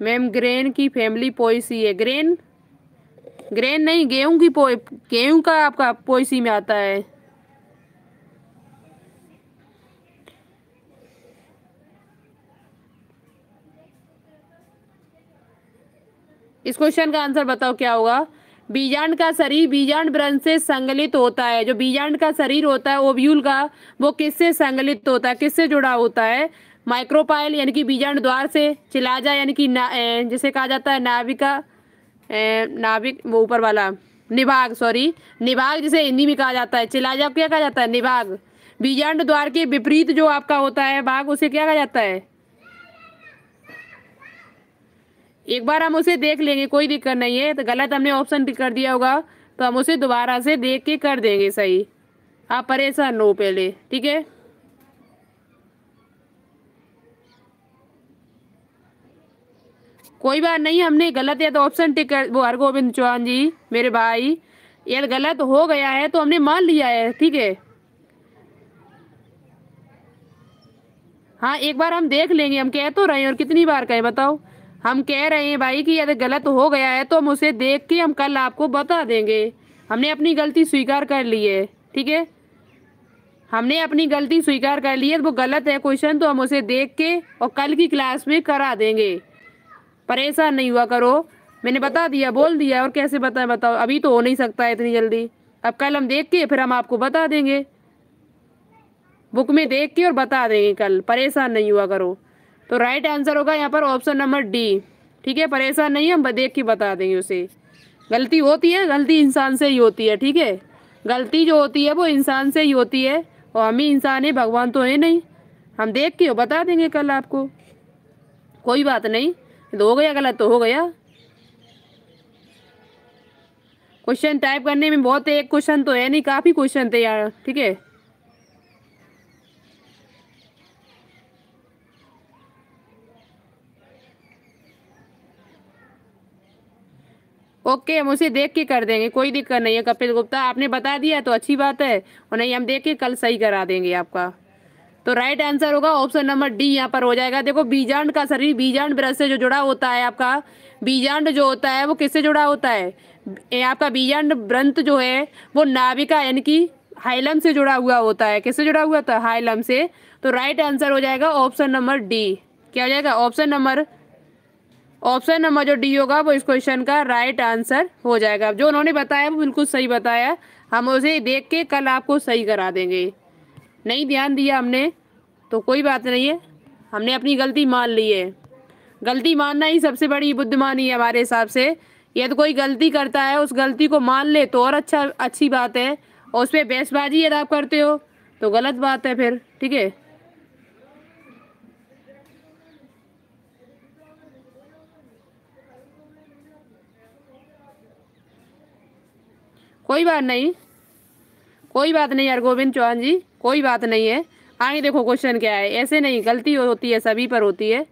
मैम ग्रेन की फैमिली पोइसी है ग्रेन ग्रेन नहीं गेहूं की गेहूं का आपका पोइसी में आता है इस क्वेश्चन का आंसर बताओ क्या होगा बीजांड का शरीर बीजांड ब्रंथ से संगलित होता है जो बीजांड का शरीर होता है ओब्यूल का वो किससे संगलित होता है किससे जुड़ा होता है माइक्रोपाइल यानी कि बीजाणु द्वार से चिलाजा यानी कि जिसे कहा जाता है नाविका नाभिक वो ऊपर वाला निभाग सॉरी निभाग जिसे हिंदी में कहा जाता है चिलाजा क्या कहा जाता है निभाग बीजांड द्वार के विपरीत जो आपका होता है भाग उसे क्या कहा जाता है एक बार हम उसे देख लेंगे कोई दिक्कत नहीं है तो गलत हमने ऑप्शन कर दिया होगा तो हम उसे दोबारा से देख के कर देंगे सही आप परेशान हो पहले ठीक है कोई बात नहीं हमने गलत या तो ऑप्शन टिक कर वो हरगोविंद चौहान जी मेरे भाई यदि गलत हो गया है तो हमने मान लिया है ठीक है हाँ एक बार हम देख लेंगे हम कह तो रहे हैं और कितनी बार कहें बताओ हम कह रहे हैं भाई कि यदि गलत हो गया है तो हम उसे देख के हम कल आपको बता देंगे हमने अपनी गलती स्वीकार कर ली है ठीक है हमने अपनी गलती स्वीकार कर ली है तो वो गलत है क्वेश्चन तो हम उसे देख के और कल की क्लास में करा देंगे परेशान नहीं हुआ करो मैंने बता दिया बोल दिया और कैसे बताए बताओ अभी तो हो नहीं सकता है इतनी जल्दी अब कल हम देख के फिर हम आपको बता देंगे बुक में देख के और बता देंगे कल परेशान नहीं हुआ करो तो राइट आंसर होगा यहाँ पर ऑप्शन नंबर डी ठीक है परेशान नहीं हम देख के बता देंगे उसे गलती होती है गलती इंसान से ही होती है ठीक है गलती जो होती है वो इंसान से ही होती है और हम ही इंसान है भगवान तो है नहीं हम देख के बता देंगे कल आपको कोई बात नहीं तो हो गया गलत तो हो गया क्वेश्चन टाइप करने में बहुत एक क्वेश्चन तो है नहीं काफ़ी क्वेश्चन थे यार ठीक है ओके हम उसे देख के कर देंगे कोई दिक्कत नहीं है कपिल गुप्ता आपने बता दिया तो अच्छी बात है और नहीं हम देख के कल सही करा देंगे आपका तो राइट आंसर होगा ऑप्शन नंबर डी यहाँ पर हो जाएगा देखो बीजांड का शरीर बीजांड ब्रश से जो जुड़ा होता है आपका बीजांड जो होता है वो किससे जुड़ा होता है ए, आपका बीजांड ब्रंथ जो है वो नाभिका यानी कि हाइलम से जुड़ा हुआ होता है किससे जुड़ा हुआ था हाइलम से तो राइट आंसर हो जाएगा ऑप्शन नंबर डी क्या हो जाएगा ऑप्शन नंबर ऑप्शन नंबर जो डी होगा वो इस क्वेश्चन का राइट आंसर हो जाएगा जो उन्होंने बताया वो बिल्कुल सही बताया हम उसे देख के कल आपको सही करा देंगे नहीं ध्यान दिया हमने तो कोई बात नहीं है हमने अपनी गलती मान ली है गलती मानना ही सबसे बड़ी बुद्धिमानी है हमारे हिसाब से यदि तो कोई गलती करता है उस गलती को मान ले तो और अच्छा अच्छी बात है और उस पर बहसबाजी यदि आप करते हो तो गलत बात है फिर ठीक है कोई बात नहीं कोई बात नहीं यार गोविंद चौहान जी कोई बात नहीं है आगे देखो क्वेश्चन क्या है ऐसे नहीं गलती होती है सभी पर होती है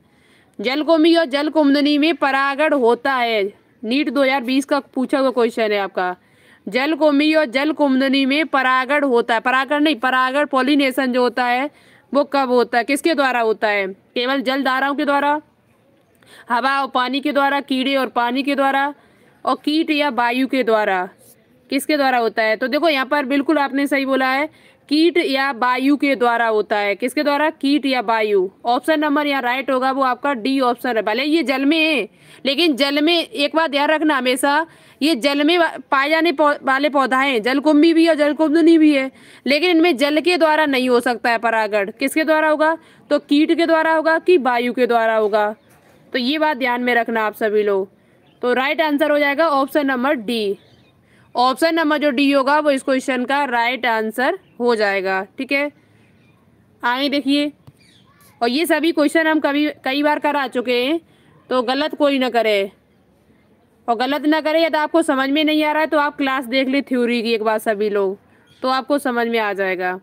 जलकुंभी और जल कुंभनी में परागण होता है नीट 2020 का पूछा हुआ क्वेश्चन है आपका जल कुंभी और जल कुंभनी में परागण होता है परागण नहीं परागण पॉलिनेशन जो होता है वो कब होता है किसके द्वारा होता है केवल जल धाराओं के द्वारा हवा और पानी के द्वारा कीड़े और पानी के द्वारा और कीट या वायु के द्वारा किसके द्वारा होता है तो देखो यहाँ पर बिल्कुल आपने सही बोला है कीट या वायु के द्वारा होता है किसके द्वारा कीट या वायु ऑप्शन नंबर यहाँ राइट होगा वो आपका डी ऑप्शन है भले ये जल में है लेकिन जल में एक बात ध्यान रखना हमेशा ये जल में पाए जाने वाले पौधा है जलकुंभी भी है और जलकुंभनी भी है लेकिन इनमें जल के द्वारा नहीं हो सकता है परागण किसके द्वारा होगा तो कीट के द्वारा होगा कि वायु के द्वारा होगा तो ये बात ध्यान में रखना आप सभी लोग तो राइट आंसर हो जाएगा option number D option number जो डी होगा वो इस क्वेश्चन का राइट आंसर हो जाएगा ठीक है आगे देखिए और ये सभी क्वेश्चन हम कभी कई बार करा चुके हैं तो गलत कोई ना करे और गलत ना करे या तो आपको समझ में नहीं आ रहा है तो आप क्लास देख ले थ्योरी की एक बार सभी लोग तो आपको समझ में आ जाएगा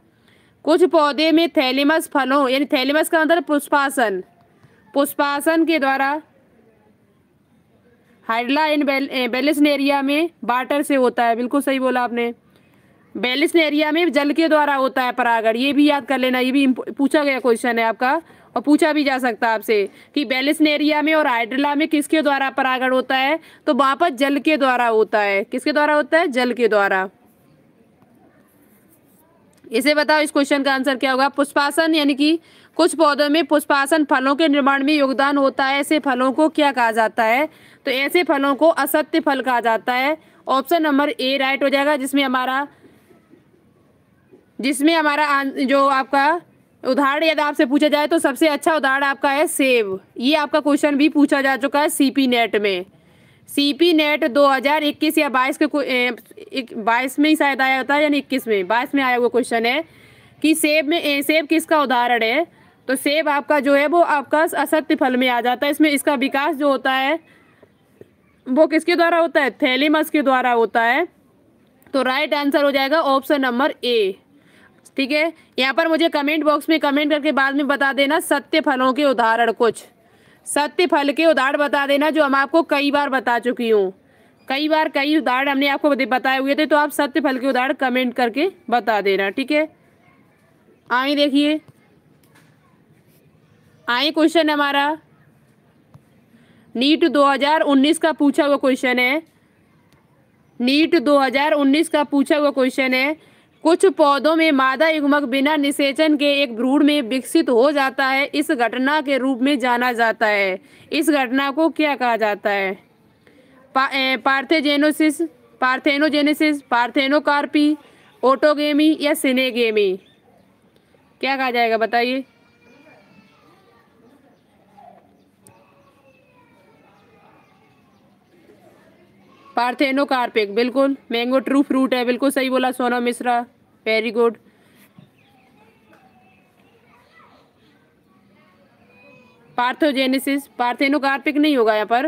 कुछ पौधे में थैलेमस फलों यानी थैलेमस का अंदर मतलब पुष्पासन पुष्पासन के द्वारा हाइडला एंड बेलिसनेरिया में बाटर से होता है बिल्कुल सही बोला आपने बेलिस्न एरिया में जल के द्वारा होता है परागण ये भी याद कर लेना ये भी पूछा गया क्वेश्चन है आपका और पूछा भी जा सकता है आपसे कि बेलिस्न एरिया में और हाइड्रला में किसके द्वारा परागण होता है तो वहां पर जल के द्वारा होता है किसके द्वारा होता है जल के द्वारा इसे बताओ इस क्वेश्चन का आंसर क्या होगा पुष्पासन यानी कि कुछ पौधों में पुष्पासन फलों के निर्माण में योगदान होता है ऐसे फलों को क्या कहा जाता है तो ऐसे फलों को असत्य फल कहा जाता है ऑप्शन नंबर ए राइट हो जाएगा जिसमें हमारा जिसमें हमारा जो आपका उदाहरण यदि आपसे पूछा जाए तो सबसे अच्छा उदाहरण आपका है सेब ये आपका क्वेश्चन भी पूछा जा चुका है सी पी नेट में सी पी नेट दो हज़ार इक्कीस या बाईस के बाईस में ही शायद आया होता है यानी इक्कीस में बाईस में आया हुआ क्वेश्चन है कि सेब में सेब किसका उदाहरण है तो सेब आपका जो है वो आपका असत्य फल में आ जाता है इसमें इसका विकास जो होता है वो किसके द्वारा होता है थैलीमस के द्वारा होता है तो राइट आंसर हो जाएगा ऑप्शन नंबर ए ठीक है यहाँ पर मुझे कमेंट बॉक्स में कमेंट करके बाद में बता देना सत्य फलों के उदाहरण कुछ सत्य फल के उदाहरण बता देना जो हम आपको कई बार बता चुकी हूँ कई बार कई उदाहरण हमने आपको बताए हुए थे तो आप सत्य फल के उदाहरण कमेंट करके बता देना ठीक है आए देखिए आए क्वेश्चन हमारा नीट 2019 का पूछा हुआ क्वेश्चन है नीट 2019 का पूछा हुआ क्वेश्चन है कुछ पौधों में मादा युग्मक बिना निषेचन के एक भ्रूण में विकसित हो जाता है इस घटना के रूप में जाना जाता है इस घटना को क्या कहा जाता है पा, पार्थेजेनोसिस पार्थेनोजेनेसिस पार्थेनोकार्पी ओटोगेमी या सिनेगेमी क्या कहा जाएगा बताइए पार्थेनोकार्पिक बिल्कुल मैंगो ट्रू फ्रूट है बिल्कुल सही बोला Sona Mishra very good parthenogenesis parthenocarpic नहीं होगा यहाँ पर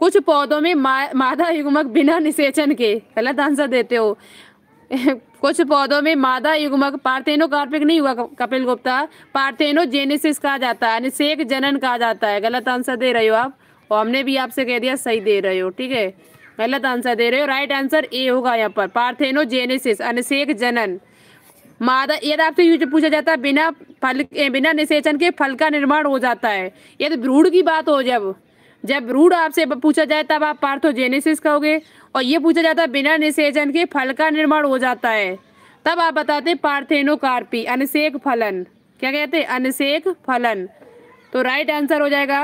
कुछ पौधों में मा, मादा युग्मक बिना निषेचन के गलत आंसर देते हो कुछ पौधों में मादा युग्मक पार्थेनोकार्पिक नहीं हुआ कपिल गुप्ता पार्थेनोजेनेसिस कहा जाता है निषेक जनन कहा जाता है गलत आंसर दे रहे हो आप और हमने भी आपसे कह दिया सही दे रहे हो ठीक है गलत आंसर दे रहे हो राइट आंसर ए होगा यहाँ पर पार्थेनोजेनेसिस अनिषेक जनन मादा यदि तो आपसे यूज पूछा जाता है बिना फल बिना निषेचन के फल का निर्माण हो जाता है यदि भ्रूढ़ तो की बात हो जब जब भ्रूढ़ आपसे पूछा जाए तब आप पार्थोजेनेसिस कहोगे और ये पूछा जाता है बिना निषेचन के फल का निर्माण हो जाता है तब आप बताते पार्थेनोकार्पी अनसेक फलन क्या कहते हैं अनसेक फलन तो राइट आंसर हो जाएगा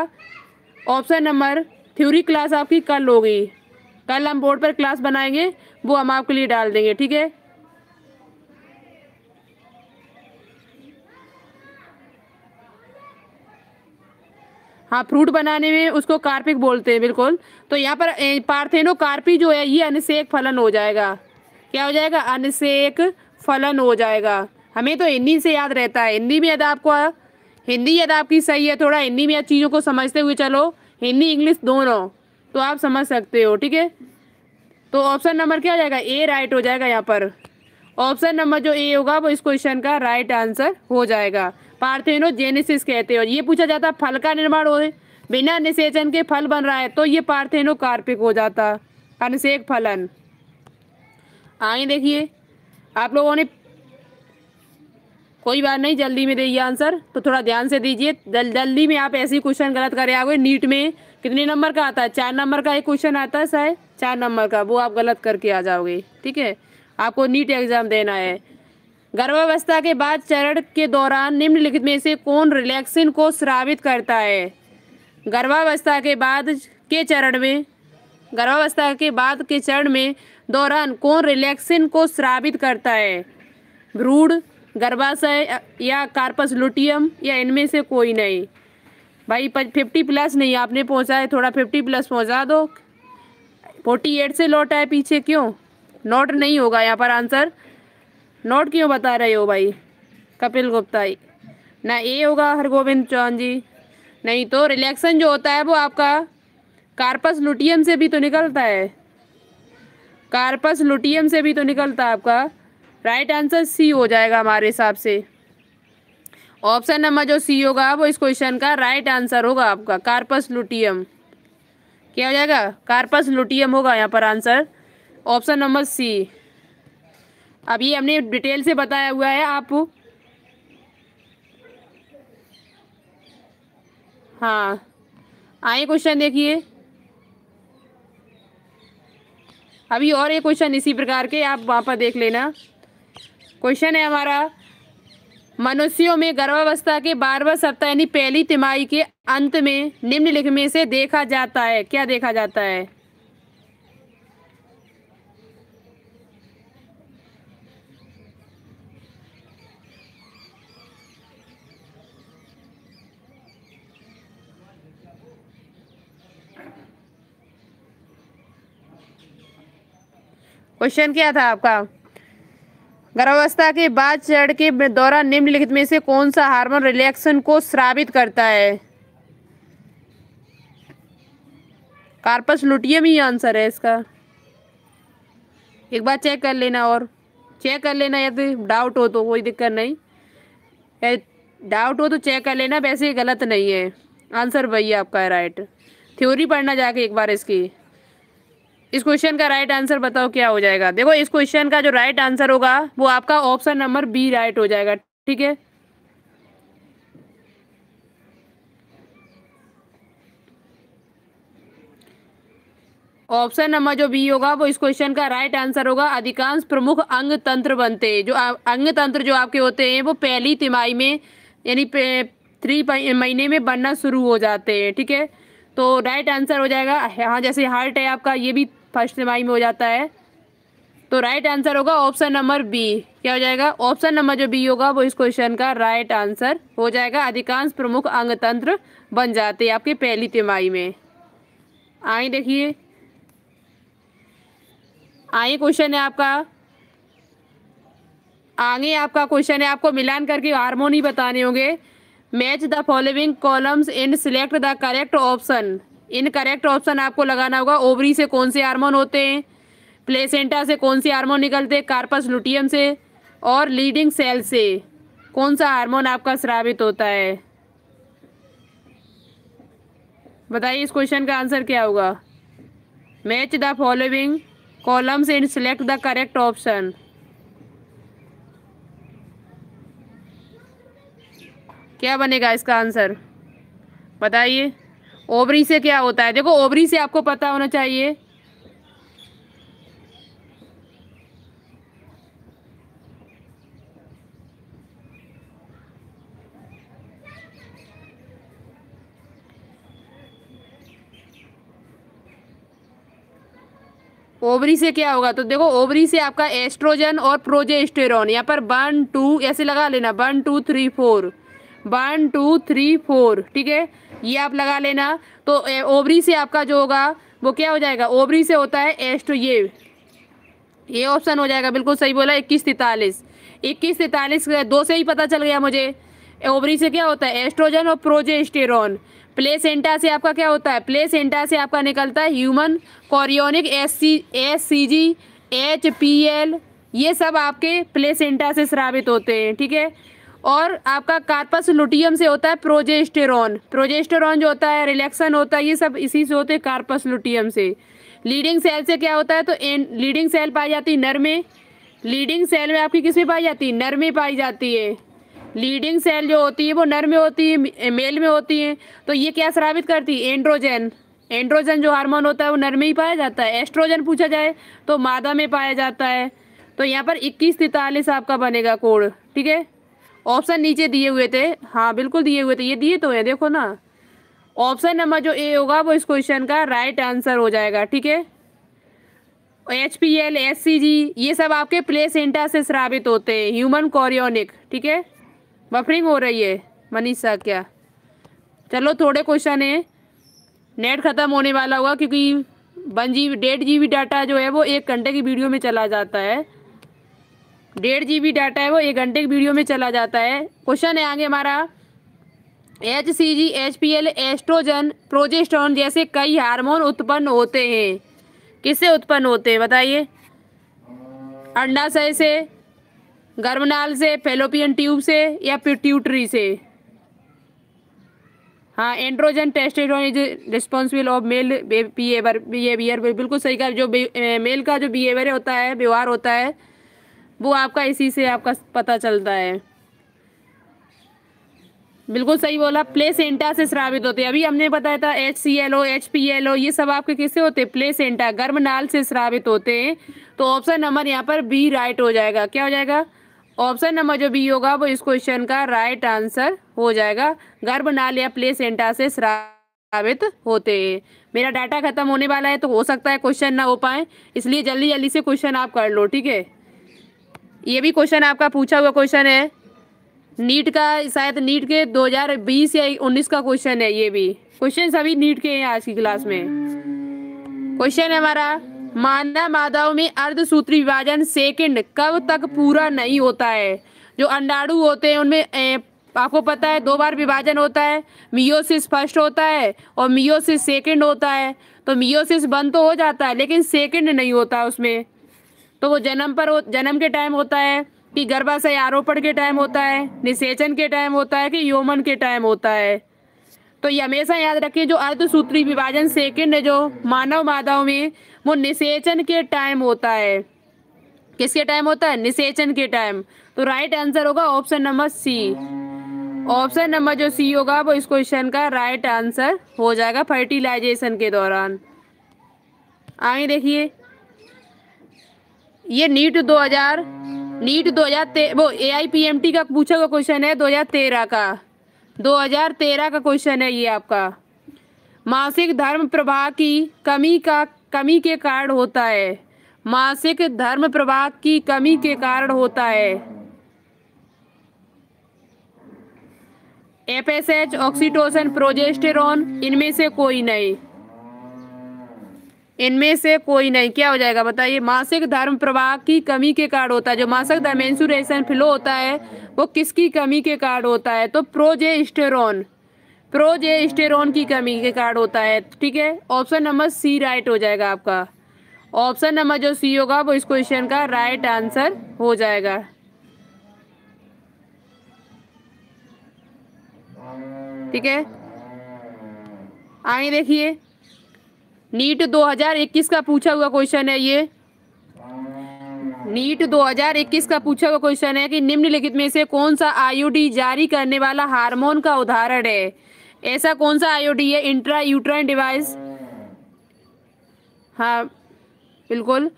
ऑप्शन नंबर थ्योरी क्लास आपकी कल होगी कल हम बोर्ड पर क्लास बनाएंगे वो हम आपके लिए डाल देंगे ठीक है हाँ फ्रूट बनाने में उसको कार्पिक बोलते हैं बिल्कुल तो यहाँ पर पार्थेनो कार्पी जो है ये अनसेक फलन हो जाएगा क्या हो जाएगा अनसेक फलन हो जाएगा हमें तो हिंदी से याद रहता है हिंदी में यदि आपको हिंदी यदि आपकी सही है थोड़ा हिंदी में चीज़ों को समझते हुए चलो हिंदी इंग्लिश दोनों तो आप समझ सकते हो ठीक है तो ऑप्शन नंबर क्या हो जाएगा ए राइट हो जाएगा यहाँ पर ऑप्शन नंबर जो ए होगा वो इस क्वेश्चन का राइट आंसर हो जाएगा पार्थेनो जेनेसिस कहते हैं ये पूछा जाता है फल का निर्माण हो बिना निषेचन के फल बन रहा है तो ये पार्थेनो कार्पिक हो जाता अनसेक फलन आगे देखिए आप लोगों ने कोई बात नहीं जल्दी में दीजिए आंसर तो थोड़ा ध्यान से दीजिए जल, जल्दी में आप ऐसे क्वेश्चन गलत करे आओगे नीट में कितने नंबर का आता है चार नंबर का एक क्वेश्चन आता है शायद चार नंबर का वो आप गलत करके आ जाओगे ठीक है आपको नीट एग्ज़ाम देना है गर्भावस्था के बाद चरण के दौरान निम्नलिखित में से कौन रिलैक्सिन को स्रावित करता है गर्भावस्था के बाद के चरण में गर्भावस्था के बाद के चरण में दौरान कौन रिलैक्सिन को स्रावित करता है भ्रूण गर्भाशय या कार्पस लुटियम या इनमें से कोई नहीं भाई फिफ्टी प्लस नहीं आपने पहुँचा है थोड़ा फिफ्टी प्लस पहुँचा दो फोर्टी एट से लौटा है पीछे क्यों नोट नहीं होगा यहाँ पर आंसर नोट क्यों बता रहे हो भाई कपिल गुप्ता ना ए होगा हरगोविंद चौहान जी नहीं तो रिलैक्सन जो होता है वो आपका कार्पस लुटियम से भी तो निकलता है कार्पस लुटियम से भी तो निकलता है आपका राइट आंसर सी हो जाएगा हमारे हिसाब से ऑप्शन नंबर जो सी होगा वो इस क्वेश्चन का राइट आंसर होगा आपका कार्पस लुटियम क्या हो जाएगा कार्पस लुटियम होगा यहाँ पर आंसर ऑप्शन नंबर सी अभी हमने डिटेल से बताया हुआ है आप हाँ आए क्वेश्चन देखिए अभी और एक क्वेश्चन इसी प्रकार के आप वहाँ पर देख लेना क्वेश्चन है हमारा मनुष्यों में गर्भावस्था के बारहवा सप्ताह यानी पहली तिमाही के अंत में निम्नलिखित में से देखा जाता है क्या देखा जाता है क्वेश्चन क्या था आपका गर्भावस्था के बाद चढ़ के दौरान निम्नलिखित में से कौन सा हार्मोन रिलैक्सन को श्रावित करता है कार्पस लुटियम ही आंसर है इसका एक बार चेक कर लेना और चेक कर लेना यदि डाउट हो तो कोई दिक्कत नहीं डाउट हो तो चेक कर लेना वैसे गलत नहीं है आंसर वही आपका है राइट थ्योरी पढ़ना जाके एक बार इसकी इस क्वेश्चन का राइट आंसर बताओ क्या हो जाएगा देखो इस क्वेश्चन का जो राइट आंसर होगा वो आपका ऑप्शन नंबर बी राइट हो जाएगा ठीक है ऑप्शन नंबर जो बी होगा वो इस क्वेश्चन का राइट आंसर होगा अधिकांश प्रमुख अंग तंत्र बनते हैं जो अंग तंत्र जो आपके होते हैं वो पहली तिमाही में यानी थ्री महीने में बनना शुरू हो जाते हैं ठीक है तो राइट आंसर हो जाएगा हाँ जैसे हार्ट है आपका ये भी फर्स्ट तिमाही में हो जाता है तो राइट आंसर होगा ऑप्शन नंबर बी क्या हो जाएगा ऑप्शन नंबर जो बी होगा वो इस क्वेश्चन का राइट आंसर हो जाएगा अधिकांश प्रमुख अंग तंत्र बन जाते हैं आपकी पहली तिमाही में आए देखिए आए क्वेश्चन है आपका आगे आपका क्वेश्चन है आपको मिलान करके हारमोनी बताने होंगे match the following columns and select the correct option इन करेक्ट ऑप्शन आपको लगाना होगा ओवरी से कौन से हार्मोन होते हैं प्लेसेंटा से कौन से हार्मोन निकलते हैं कार्पस लुटियम से और लीडिंग सेल से कौन सा हार्मोन आपका श्रावित होता है बताइए इस क्वेश्चन का आंसर क्या होगा match the following columns and select the correct option क्या बनेगा इसका आंसर बताइए ओबरी से क्या होता है देखो ओबरी से आपको पता होना चाहिए ओवरी से क्या होगा तो देखो ओवरी से आपका एस्ट्रोजन और प्रोजेस्टेरॉन यहाँ पर वन टू ऐसे लगा लेना one two three four one two three four ठीक है ये आप लगा लेना तो ओवरी से आपका जो होगा वो क्या हो जाएगा ओवरी से होता है टू ये ये ऑप्शन हो जाएगा बिल्कुल सही बोला इक्कीस तैतालीस इक्कीस तैतालीस दो से ही पता चल गया मुझे ओवरी से क्या होता है एस्ट्रोजन और प्रोजेस्टेरॉन प्लेसेंटा से आपका क्या होता है प्लेसेंटा से आपका निकलता है human chorionic S C S C G H P L ये सब आपके प्लेसेंटा से श्रावित होते हैं ठीक है और आपका कार्पस लुटियम से होता है प्रोजेस्टेरॉन प्रोजेस्टेरॉन जो होता है रिलैक्सन होता है ये सब इसी से होते हैं कार्पस लुटियम से लीडिंग सेल से क्या होता है तो एन लीडिंग सेल पाई जाती है नर में लीडिंग सेल में आपकी किस में पाई जाती है नर में पाई जाती है लीडिंग सेल जो होती है वो नर में होती है मेल में होती है तो ये क्या श्रावित करती है एंड्रोजन एंड्रोजन जो हार्मोन होता है वो नर में ही पाया जाता है एस्ट्रोजन पूछा जाए तो मादा में पाया जाता है तो यहाँ पर इक्कीस तैतालीस आपका बनेगा कोड ठीक है ऑप्शन नीचे दिए हुए थे हाँ बिल्कुल दिए हुए थे ये दिए तो हैं देखो ना ऑप्शन नंबर जो ए होगा वो इस क्वेश्चन का राइट आंसर हो जाएगा ठीक है H P L S C G ये सब आपके प्लेसेंटा से श्रावित होते हैं ह्यूमन कॉरियोनिक ठीक है बफरिंग हो रही है मनीषा क्या चलो थोड़े क्वेश्चन है नेट ख़त्म होने वाला होगा क्योंकि वन जी डेढ़ जी डाटा जो है वो एक घंटे की वीडियो में चला जाता है डेढ़ जी बी डाटा है वो एक घंटे की वीडियो में चला जाता है क्वेश्चन है आगे हमारा H C G H P L estrogen progesterone जैसे कई हार्मोन उत्पन्न होते हैं किससे उत्पन्न होते हैं बताइए अंडाशय से गर्भनाल से फेलोपियन ट्यूब से या पिट्यूटरी से हाँ androgen testosterone is responsible of male behaviour बिल्कुल सही कहा जो मेल का जो बिहेवियर होता है व्यवहार होता है वो आपका इसी से आपका पता चलता है बिल्कुल सही बोला प्लेसेंटा से श्रावित होते हैं अभी हमने बताया था H C L O H P L O ये सब आपके किससे होते हैं प्लेसेंटा गर्म नाल से श्रावित होते हैं तो ऑप्शन नंबर यहाँ पर बी राइट हो जाएगा क्या हो जाएगा ऑप्शन नंबर जो बी होगा वो इस क्वेश्चन का राइट आंसर हो जाएगा गर्भ नाल या प्लेसेंटा से श्रावित होते हैं मेरा डाटा खत्म होने वाला है तो हो सकता है क्वेश्चन ना हो पाए इसलिए जल्दी जल्दी से क्वेश्चन आप कर लो ठीक है ये भी क्वेश्चन आपका पूछा हुआ क्वेश्चन है नीट का शायद नीट के 2020 या 19 का क्वेश्चन है ये भी क्वेश्चन सभी नीट के हैं आज की क्लास में क्वेश्चन हमारा मादा मादाओं में अर्धसूत्री विभाजन सेकंड कब तक पूरा नहीं होता है जो अंडाणु होते हैं उनमें आपको पता है दो बार विभाजन होता है मियोसिस फर्स्ट होता है और मियोसिस सेकंड होता है तो मियोसिस बंद तो हो जाता है लेकिन सेकंड नहीं होता उसमें तो वो जन्म पर जन्म के टाइम होता है कि गर्भाशय आरोपण के टाइम होता है निषेचन के टाइम होता है कि यौमन के टाइम होता है तो ये हमेशा याद रखिए जो अर्धसूत्री विभाजन सेकेंड है जो मानव मादाओं में वो निषेचन के टाइम होता है किसके टाइम होता है निषेचन के टाइम तो राइट आंसर होगा option number C option number जो सी होगा वो इस क्वेश्चन का राइट आंसर हो जाएगा फर्टिलाइजेशन के दौरान आगे देखिए ये नीट 2000 नीट 2000 वो A I P M T का पूछा हुआ क्वेश्चन है 2013 का 2013 का क्वेश्चन है ये आपका मासिक धर्म प्रभाव की कमी का कमी के कारण होता है मासिक धर्म प्रभाव की कमी के कारण होता है एस एच ऑक्सीटोसन प्रोजेस्टेरॉन इनमें से कोई नहीं इनमें से कोई नहीं क्या हो जाएगा बताइए मासिक धर्म प्रवाह की कमी के कारण होता है जो मासिक धर्म इंसुरेशन फ्लो होता है वो किसकी कमी के कारण होता है तो प्रोजेस्टेरोन प्रोजेस्टेरोन की कमी के कारण होता है ठीक है ऑप्शन नंबर सी राइट हो जाएगा आपका ऑप्शन नंबर जो सी होगा वो इस क्वेश्चन का राइट आंसर हो जाएगा ठीक है आइए देखिए नीट 2021 का पूछा हुआ क्वेश्चन है ये नीट 2021 का पूछा हुआ क्वेश्चन है कि निम्नलिखित में से कौन सा आयोडी जारी करने वाला हार्मोन का उदाहरण है ऐसा कौन सा आयोडी है इंट्रा यूट्राइन डिवाइस हाँ बिल्कुल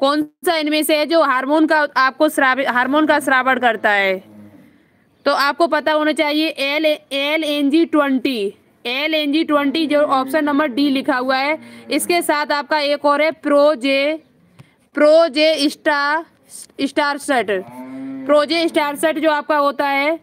कौन सा इनमें से है जो हार्मोन का आपको हार्मोन का श्रावण करता है तो आपको पता होना चाहिए L L N G twenty L N G twenty जो ऑप्शन नंबर डी लिखा हुआ है इसके साथ आपका एक और है प्रो जे progestasert progestasert जो आपका होता है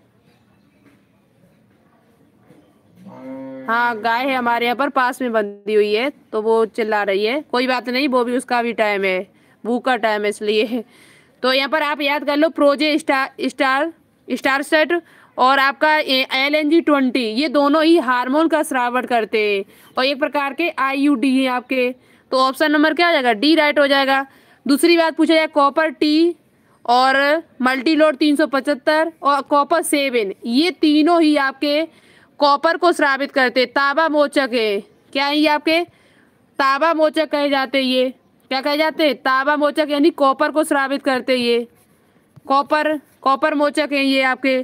हाँ गाय है हमारे यहाँ पर पास में बंदी हुई है तो वो चिल्ला रही है कोई बात नहीं वो भी उसका भी टाइम है भूख का टाइम है इसलिए तो यहाँ पर आप याद कर लो progestasert और आपका एल एन जी ट्वेंटी ये दोनों ही हार्मोन का श्रावण करते हैं और एक प्रकार के आई यू डी है आपके तो ऑप्शन नंबर क्या हो जाएगा डी राइट हो जाएगा दूसरी बात पूछा जाए कॉपर टी और मल्टीलोड तीन सौ पचहत्तर और कॉपर सेवन ये तीनों ही आपके कॉपर को श्रावित करते ताबा मोचक है क्या है ये आपके ताबा मोचक कहे जाते ये क्या कहे जाते हैं ताबा मोचक यानी कॉपर को श्रावित करते ये कॉपर कॉपर मोचक हैं ये आपके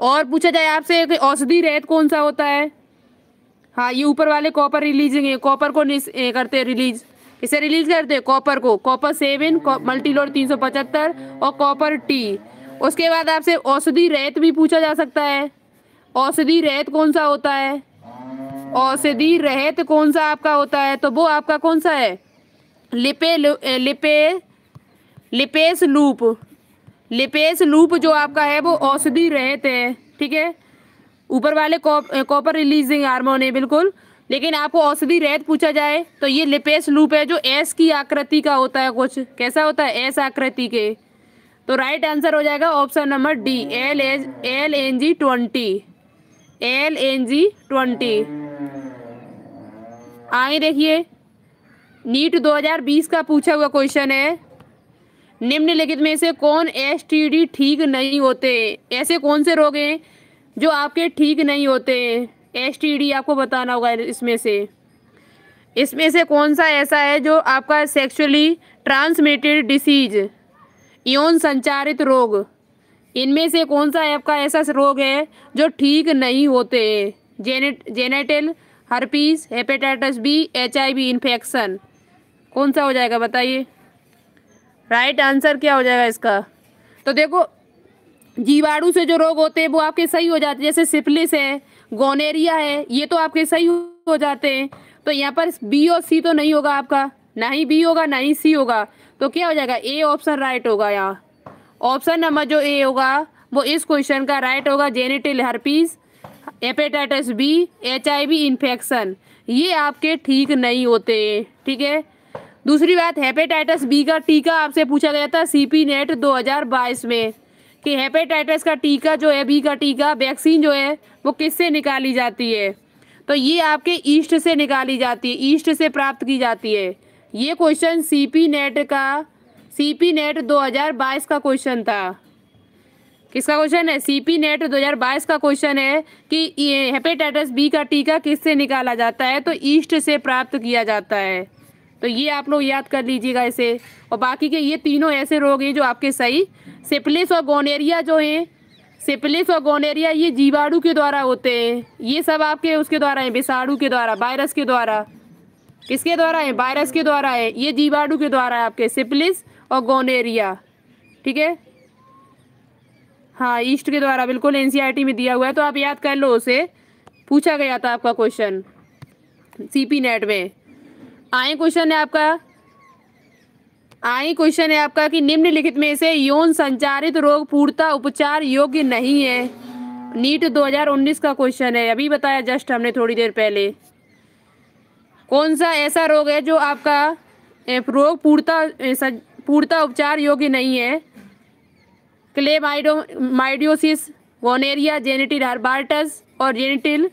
और पूछा जाए आपसे औषधि रेत कौन सा होता है हाँ ये ऊपर वाले कॉपर रिलीजिंग कॉपर को करते हैं रिलीज इसे रिलीज करते हैं कॉपर को कॉपर सेवन मल्टीलोर तीन सौ पचहत्तर और कॉपर टी उसके बाद आपसे औषधि रेत भी पूछा जा सकता है औषधि रेत कौन सा होता है औषधि रेत कौन सा आपका होता है तो वो आपका कौन सा है लिपे लिपे लिपेस लूप लिपेस लूप जो आपका है वो औषधि रहते है ठीक है ऊपर वाले कॉपर रिलीजिंग हारमोन है बिल्कुल लेकिन आपको औषधि रहत पूछा जाए तो ये लिपेस लूप है जो एस की आकृति का होता है कुछ कैसा होता है एस आकृति के तो राइट आंसर हो जाएगा option number D L as L N G twenty L N G twenty आए देखिए नीट 2020 का पूछा हुआ क्वेश्चन है निम्नलिखित में से कौन एस ठीक नहीं होते ऐसे कौन से रोग हैं जो आपके ठीक नहीं होते एस आपको बताना होगा इसमें से इसमें से कौन सा ऐसा है जो आपका सेक्सुअली ट्रांसमिटेड डिसीज यौन संचारित रोग इनमें से कौन सा आपका ऐसा रोग है जो ठीक नहीं होते genital genital herpes hepatitis B H I infection कौन सा हो जाएगा बताइए राइट आंसर क्या हो जाएगा इसका तो देखो जीवाणु से जो रोग होते हैं वो आपके सही हो जाते हैं जैसे सिफलिस है गोनेरिया है ये तो आपके सही हो जाते हैं तो यहाँ पर बी और सी तो नहीं होगा आपका ना ही बी होगा ना ही सी होगा तो क्या हो जाएगा ए ऑप्शन राइट होगा यहाँ ऑप्शन नंबर जो ए होगा वो इस क्वेश्चन का राइट होगा genital herpes hepatitis B H I infection ये आपके ठीक नहीं होते ठीक है दूसरी बात हेपेटाइटिस बी का टीका आपसे पूछा गया था सीपी नेट 2022 में कि हेपेटाइटिस का टीका जो है बी का टीका वैक्सीन जो है वो किससे निकाली जाती है तो ये आपके ईस्ट से निकाली जाती है ईस्ट से प्राप्त की जाती है ये क्वेश्चन सीपी नेट का सीपी नेट 2022 का क्वेश्चन था किसका क्वेश्चन है सीपी नेट 2022 का क्वेश्चन है कि हेपेटाइटिस बी का टीका किससे निकाला जाता है तो ईस्ट से प्राप्त किया जाता है तो ये आप लोग याद कर लीजिएगा ऐसे और बाकी के ये तीनों ऐसे रोग हैं जो आपके सही सिपलिस और गोनेरिया जो हैं सिपलिस और गोनेरिया ये जीवाणु के द्वारा होते हैं ये सब आपके उसके द्वारा हैं विषाणु के द्वारा वायरस के द्वारा किसके द्वारा है वायरस के द्वारा है ये जीवाणु के द्वारा है आपके सिपलिस और गोनेरिया ठीक है हाँ ईस्ट के द्वारा बिल्कुल एन में दिया हुआ है तो आप याद कर लो उसे पूछा गया था आपका क्वेश्चन सीपी नेट में आई क्वेश्चन है आपका आई क्वेश्चन है आपका कि निम्नलिखित में से यौन संचारित रोग पूर्णता उपचार योग्य नहीं है नीट 2019 का क्वेश्चन है अभी बताया जस्ट हमने थोड़ी देर पहले कौन सा ऐसा रोग है जो आपका रोग पूर्णता पूर्णता उपचार योग्य नहीं है क्ले माइडो माइडियोसिस वोनेरिया जेनेटिल हर्बार्टस और जेनेटिल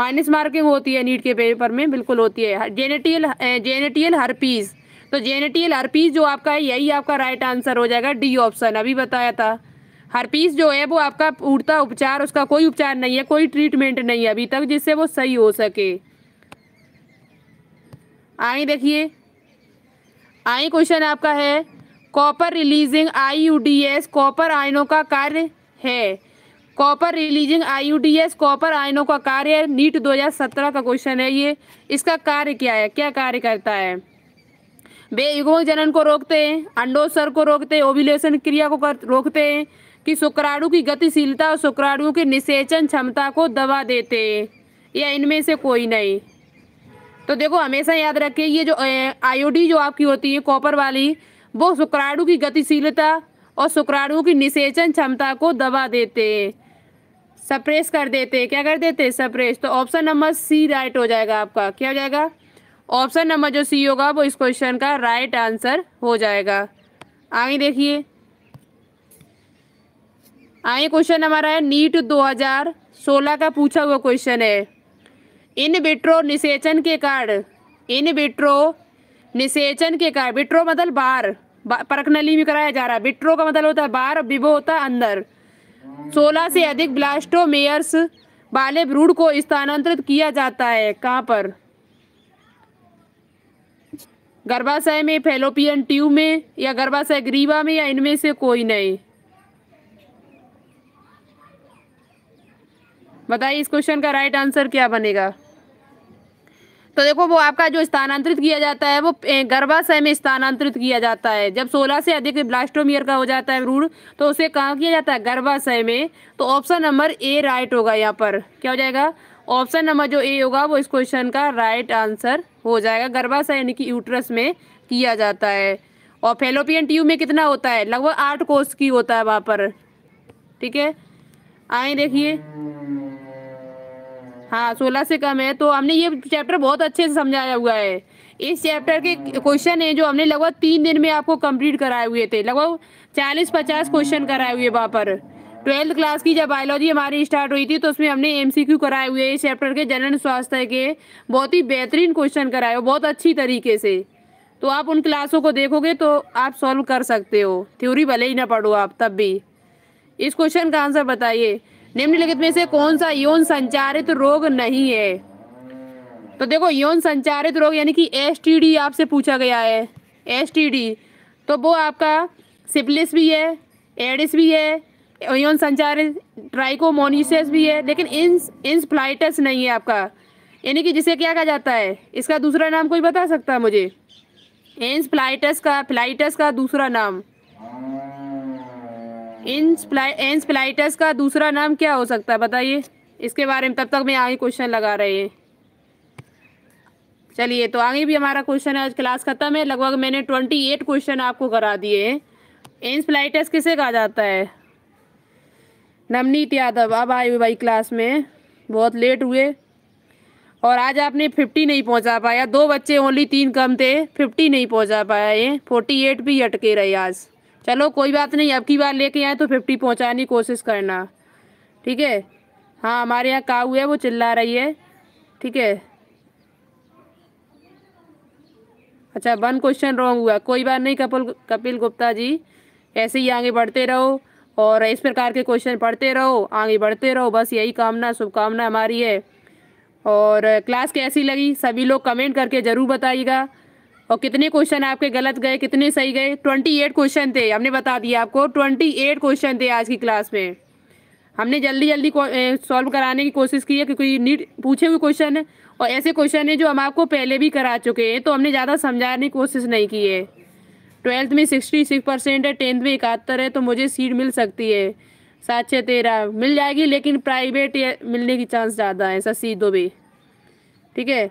माइनस मार्किंग होती है नीट के पेपर में बिल्कुल होती है जेनेटियल जेनेटियल हरपीज तो जेनेटियल हरपीज जो आपका है यही आपका राइट आंसर हो जाएगा डी ऑप्शन अभी बताया था हरपीस जो है वो आपका उड़ता उपचार उसका कोई उपचार नहीं है कोई ट्रीटमेंट नहीं है अभी तक जिससे वो सही हो सके आए देखिए आई क्वेश्चन आपका है copper releasing I U D S copper आयनों का कार्य है कॉपर रिलीजिंग आईयूडीएस कॉपर आयनों का कार्य नीट 2017 का क्वेश्चन है ये इसका कार्य क्या है क्या कार्य करता है वे युगों जनन को रोकते हैं अंडोसर को रोकते हैं ओविलेशन क्रिया को कर, रोकते हैं कि शुक्राणु की गतिशीलता और शुक्राणु की निषेचन क्षमता को दबा देते हैं या इनमें से कोई नहीं तो देखो हमेशा याद रखें ये जो आयोडी जो आपकी होती है कॉपर वाली वो शुक्राणु की गतिशीलता और शुक्राणु की निषेचन क्षमता को दबा देते हैं सप्रेस कर देते क्या कर देते सप्रेस तो ऑप्शन नंबर सी राइट हो जाएगा आपका क्या हो जाएगा ऑप्शन नंबर जो सी होगा वो इस क्वेश्चन का राइट आंसर हो जाएगा आगे देखिए आगे क्वेश्चन हमारा है नीट 2016 का पूछा हुआ क्वेश्चन है इन विट्रो निषेचन के कारण इन विट्रो निषेचन के कारण विट्रो मतलब बार, परखनली में कराया जा रहा है विट्रो का मतलब होता है बार विवो होता है अंदर सोलह से अधिक ब्लास्टोमेयर्स वाले ब्रूड को स्थानांतरित किया जाता है कहाँ पर गर्भाशय में फेलोपियन ट्यूब में या गर्भाशय ग्रीवा में या इनमें से कोई नहीं बताइए इस क्वेश्चन का राइट आंसर क्या बनेगा तो देखो वो आपका जो स्थानांतरित किया जाता है वो गर्भाशय में स्थानांतरित किया जाता है जब 16 से अधिक ब्लास्टोमियर का हो जाता है रूढ़ तो उसे कहाँ किया जाता है गर्भाशय में तो ऑप्शन नंबर ए राइट होगा यहाँ पर क्या हो जाएगा ऑप्शन नंबर जो ए होगा वो इस क्वेश्चन का राइट आंसर हो जाएगा गर्भाशय यानी कि यूट्रस में किया जाता है और फेलोपियन ट्यूब में कितना होता है लगभग आठ कोष की होता है वहाँ पर ठीक है आए देखिए हाँ सोलह से कम है तो हमने ये चैप्टर बहुत अच्छे से समझाया हुआ है इस चैप्टर के क्वेश्चन है जो हमने लगभग तीन दिन में आपको कंप्लीट कराए हुए थे लगभग चालीस पचास क्वेश्चन कराए हुए वहाँ पर ट्वेल्थ क्लास की जब बायोलॉजी हमारी स्टार्ट हुई थी तो उसमें हमने एमसीक्यू कराए हुए इस चैप्टर के जनरल स्वास्थ्य के बहुत ही बेहतरीन क्वेश्चन कराए हुए बहुत अच्छी तरीके से तो आप उन क्लासों को देखोगे तो आप सॉल्व कर सकते हो थ्योरी भले ही ना पढ़ो आप तब भी इस क्वेश्चन का आंसर बताइए निम्नलिखित में से कौन सा यौन संचारित रोग नहीं है तो देखो यौन संचारित रोग यानी कि एस आपसे पूछा गया है एस तो वो आपका सिपलिस भी है एडिस भी है यौन संचारित ट्राइकोमोनिसस भी है लेकिन इंस इंसफ्लाइटस नहीं है आपका यानी कि जिसे क्या कहा जाता है इसका दूसरा नाम कोई बता सकता है मुझे इंसफ्लाइटस का फ्लाइटस का दूसरा नाम इंसप्लाइटस का दूसरा नाम क्या हो सकता है बताइए इसके बारे में तब तक मैं आगे क्वेश्चन लगा रहे हैं चलिए तो आगे भी हमारा क्वेश्चन है आज क्लास खत्म है लगभग मैंने ट्वेंटी एट क्वेश्चन आपको करा दिए हैं इंसप्लाइटस किसे कहा जाता है नवनीत यादव अब आए हुए भाई क्लास में बहुत लेट हुए और आज आपने फिफ्टी नहीं पहुंचा पाया दो बच्चे ओनली तीन कम थे फिफ्टी नहीं पहुंचा पाया ये फोर्टी एट भी अटके रहे आज चलो कोई बात नहीं अब की बार लेके आए तो फिफ्टी पहुँचाने की कोशिश करना ठीक है हाँ हमारे यहाँ काऊ है वो चिल्ला रही है ठीक है अच्छा वन क्वेश्चन रॉन्ग हुआ कोई बात नहीं कपिल कपिल गुप्ता जी ऐसे ही आगे बढ़ते रहो और इस प्रकार के क्वेश्चन पढ़ते रहो आगे बढ़ते रहो बस यही कामना शुभकामना हमारी है और क्लास कैसी लगी सभी लोग कमेंट करके ज़रूर बताइएगा और कितने क्वेश्चन आपके गलत गए कितने सही गए ट्वेंटी एट क्वेश्चन थे हमने बता दिया आपको ट्वेंटी एट क्वेश्चन थे आज की क्लास में हमने जल्दी जल्दी सॉल्व कराने की कोशिश की है क्योंकि नीट पूछे हुए क्वेश्चन है और ऐसे क्वेश्चन है जो हम आपको पहले भी करा चुके हैं तो हमने ज़्यादा समझाने की कोशिश नहीं की है ट्वेल्थ में सिक्सटी सिक्स परसेंट है टेंथ में इकहत्तर है तो मुझे सीट मिल सकती है सात छः तेरह मिल जाएगी लेकिन प्राइवेट मिलने की चांस ज़्यादा है सर दो भी ठीक है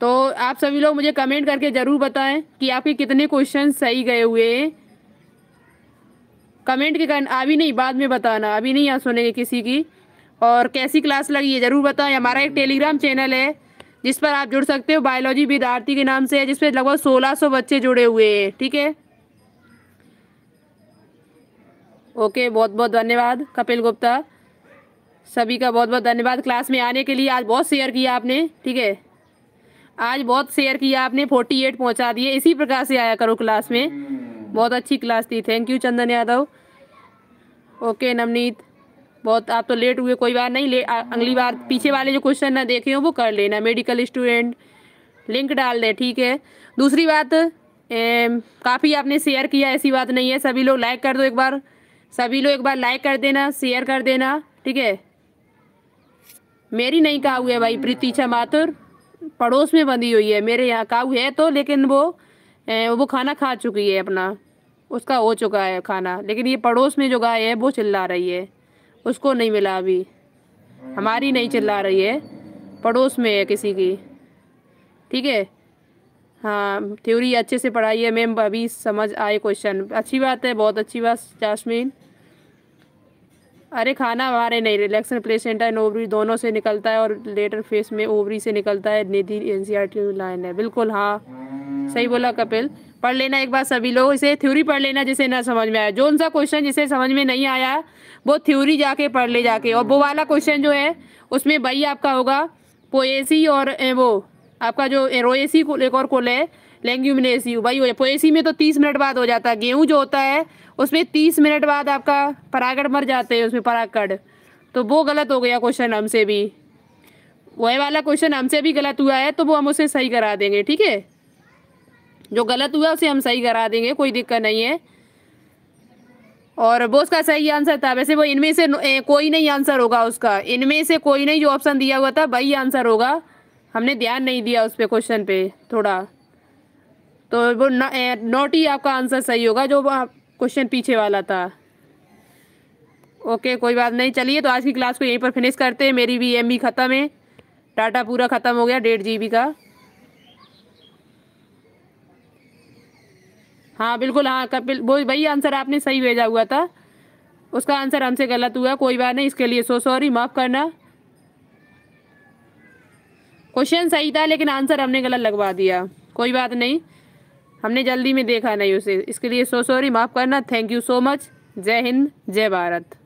तो आप सभी लोग मुझे कमेंट करके ज़रूर बताएं कि आपके कितने क्वेश्चन सही गए हुए हैं कमेंट के कारण अभी नहीं बाद में बताना अभी नहीं यहाँ सुनेंगे किसी की और कैसी क्लास लगी है ज़रूर बताएं हमारा एक टेलीग्राम चैनल है जिस पर आप जुड़ सकते हो बायोलॉजी विद आरती के नाम से है जिसपे लगभग सोलह सौ बच्चे जुड़े हुए हैं ठीक है ओके बहुत बहुत धन्यवाद कपिल गुप्ता सभी का बहुत बहुत धन्यवाद क्लास में आने के लिए आज बहुत शेयर किया आपने ठीक है आज बहुत शेयर किया आपने फोर्टी एट पहुँचा दिए इसी प्रकार से आया करो क्लास में हम्म। बहुत अच्छी क्लास थी thank you Chandan Yadav okay Navneet बहुत आप तो लेट हुए कोई बार नहीं ले अगली बार पीछे वाले जो क्वेश्चन ना देखे हो वो कर लेना मेडिकल स्टूडेंट लिंक डाल दें ठीक है दूसरी बात काफ़ी आपने शेयर किया ऐसी बात नहीं है सभी लोग लाइक कर दो एक बार सभी लोग एक बार लाइक कर देना शेयर कर देना ठीक है मेरी नहीं कहा हुआ है भाई प्रीति छा माथुर पड़ोस में बंधी हुई है मेरे यहाँ काऊ है तो लेकिन वो वो खाना खा चुकी है अपना उसका हो चुका है खाना लेकिन ये पड़ोस में जो गाय है वो चिल्ला रही है उसको नहीं मिला अभी हमारी नहीं चिल्ला रही है पड़ोस में है किसी की ठीक है हाँ थ्योरी अच्छे से पढ़ाई है मैम अभी समझ आए क्वेश्चन अच्छी बात है बहुत अच्छी बात जासमीन अरे खाना हमारे नहीं रिलैक्सन प्लेसेंटा एंड ओवरी दोनों से निकलता है और लेटर फेस में ओवरी से निकलता है निधि टी लाइन e है बिल्कुल हाँ सही बोला कपिल पढ़ लेना एक बार सभी लोग इसे थ्योरी पढ़ लेना जिसे ना समझ में आया जो उनका क्वेश्चन जिसे समझ में नहीं आया वो थ्योरी जाके पढ़ ले जाके और वो वाला क्वेश्चन जो है उसमें भाई आपका होगा पोएसी और वो आपका जो को एक और कुल है लेंग्यूमिनेस यू भाई हो जाए पोएसी में तो तीस मिनट बाद हो जाता है गेहूँ जो होता है उसमें तीस मिनट बाद आपका परागड़ मर जाते हैं उसमें परागड़ तो वो गलत हो गया क्वेश्चन हमसे भी वह वाला क्वेश्चन हमसे भी गलत हुआ है तो वो हम उसे सही करा देंगे ठीक है जो गलत हुआ उसे हम सही करा देंगे कोई दिक्कत नहीं है और वो उसका सही आंसर था वैसे वो इनमें से ए, कोई नहीं आंसर होगा उसका इनमें से कोई नहीं जो ऑप्शन दिया हुआ था वही आंसर होगा हमने ध्यान नहीं दिया उस पर क्वेश्चन पे थोड़ा तो वो नॉट ही आपका आंसर सही होगा जो क्वेश्चन पीछे वाला था ओके कोई बात नहीं चलिए तो आज की क्लास को यहीं पर फिनिश करते हैं मेरी भी एम ख़त्म है डाटा पूरा ख़त्म हो गया डेढ़ जी का हाँ बिल्कुल हाँ कपिल वो वही आंसर आपने सही भेजा हुआ था उसका आंसर हमसे गलत हुआ कोई बात नहीं इसके लिए सो सॉरी माफ़ करना क्वेश्चन सही था लेकिन आंसर हमने गलत लगवा दिया कोई बात नहीं हमने जल्दी में देखा नहीं उसे इसके लिए सो सॉरी माफ़ करना थैंक यू सो मच जय हिंद जय भारत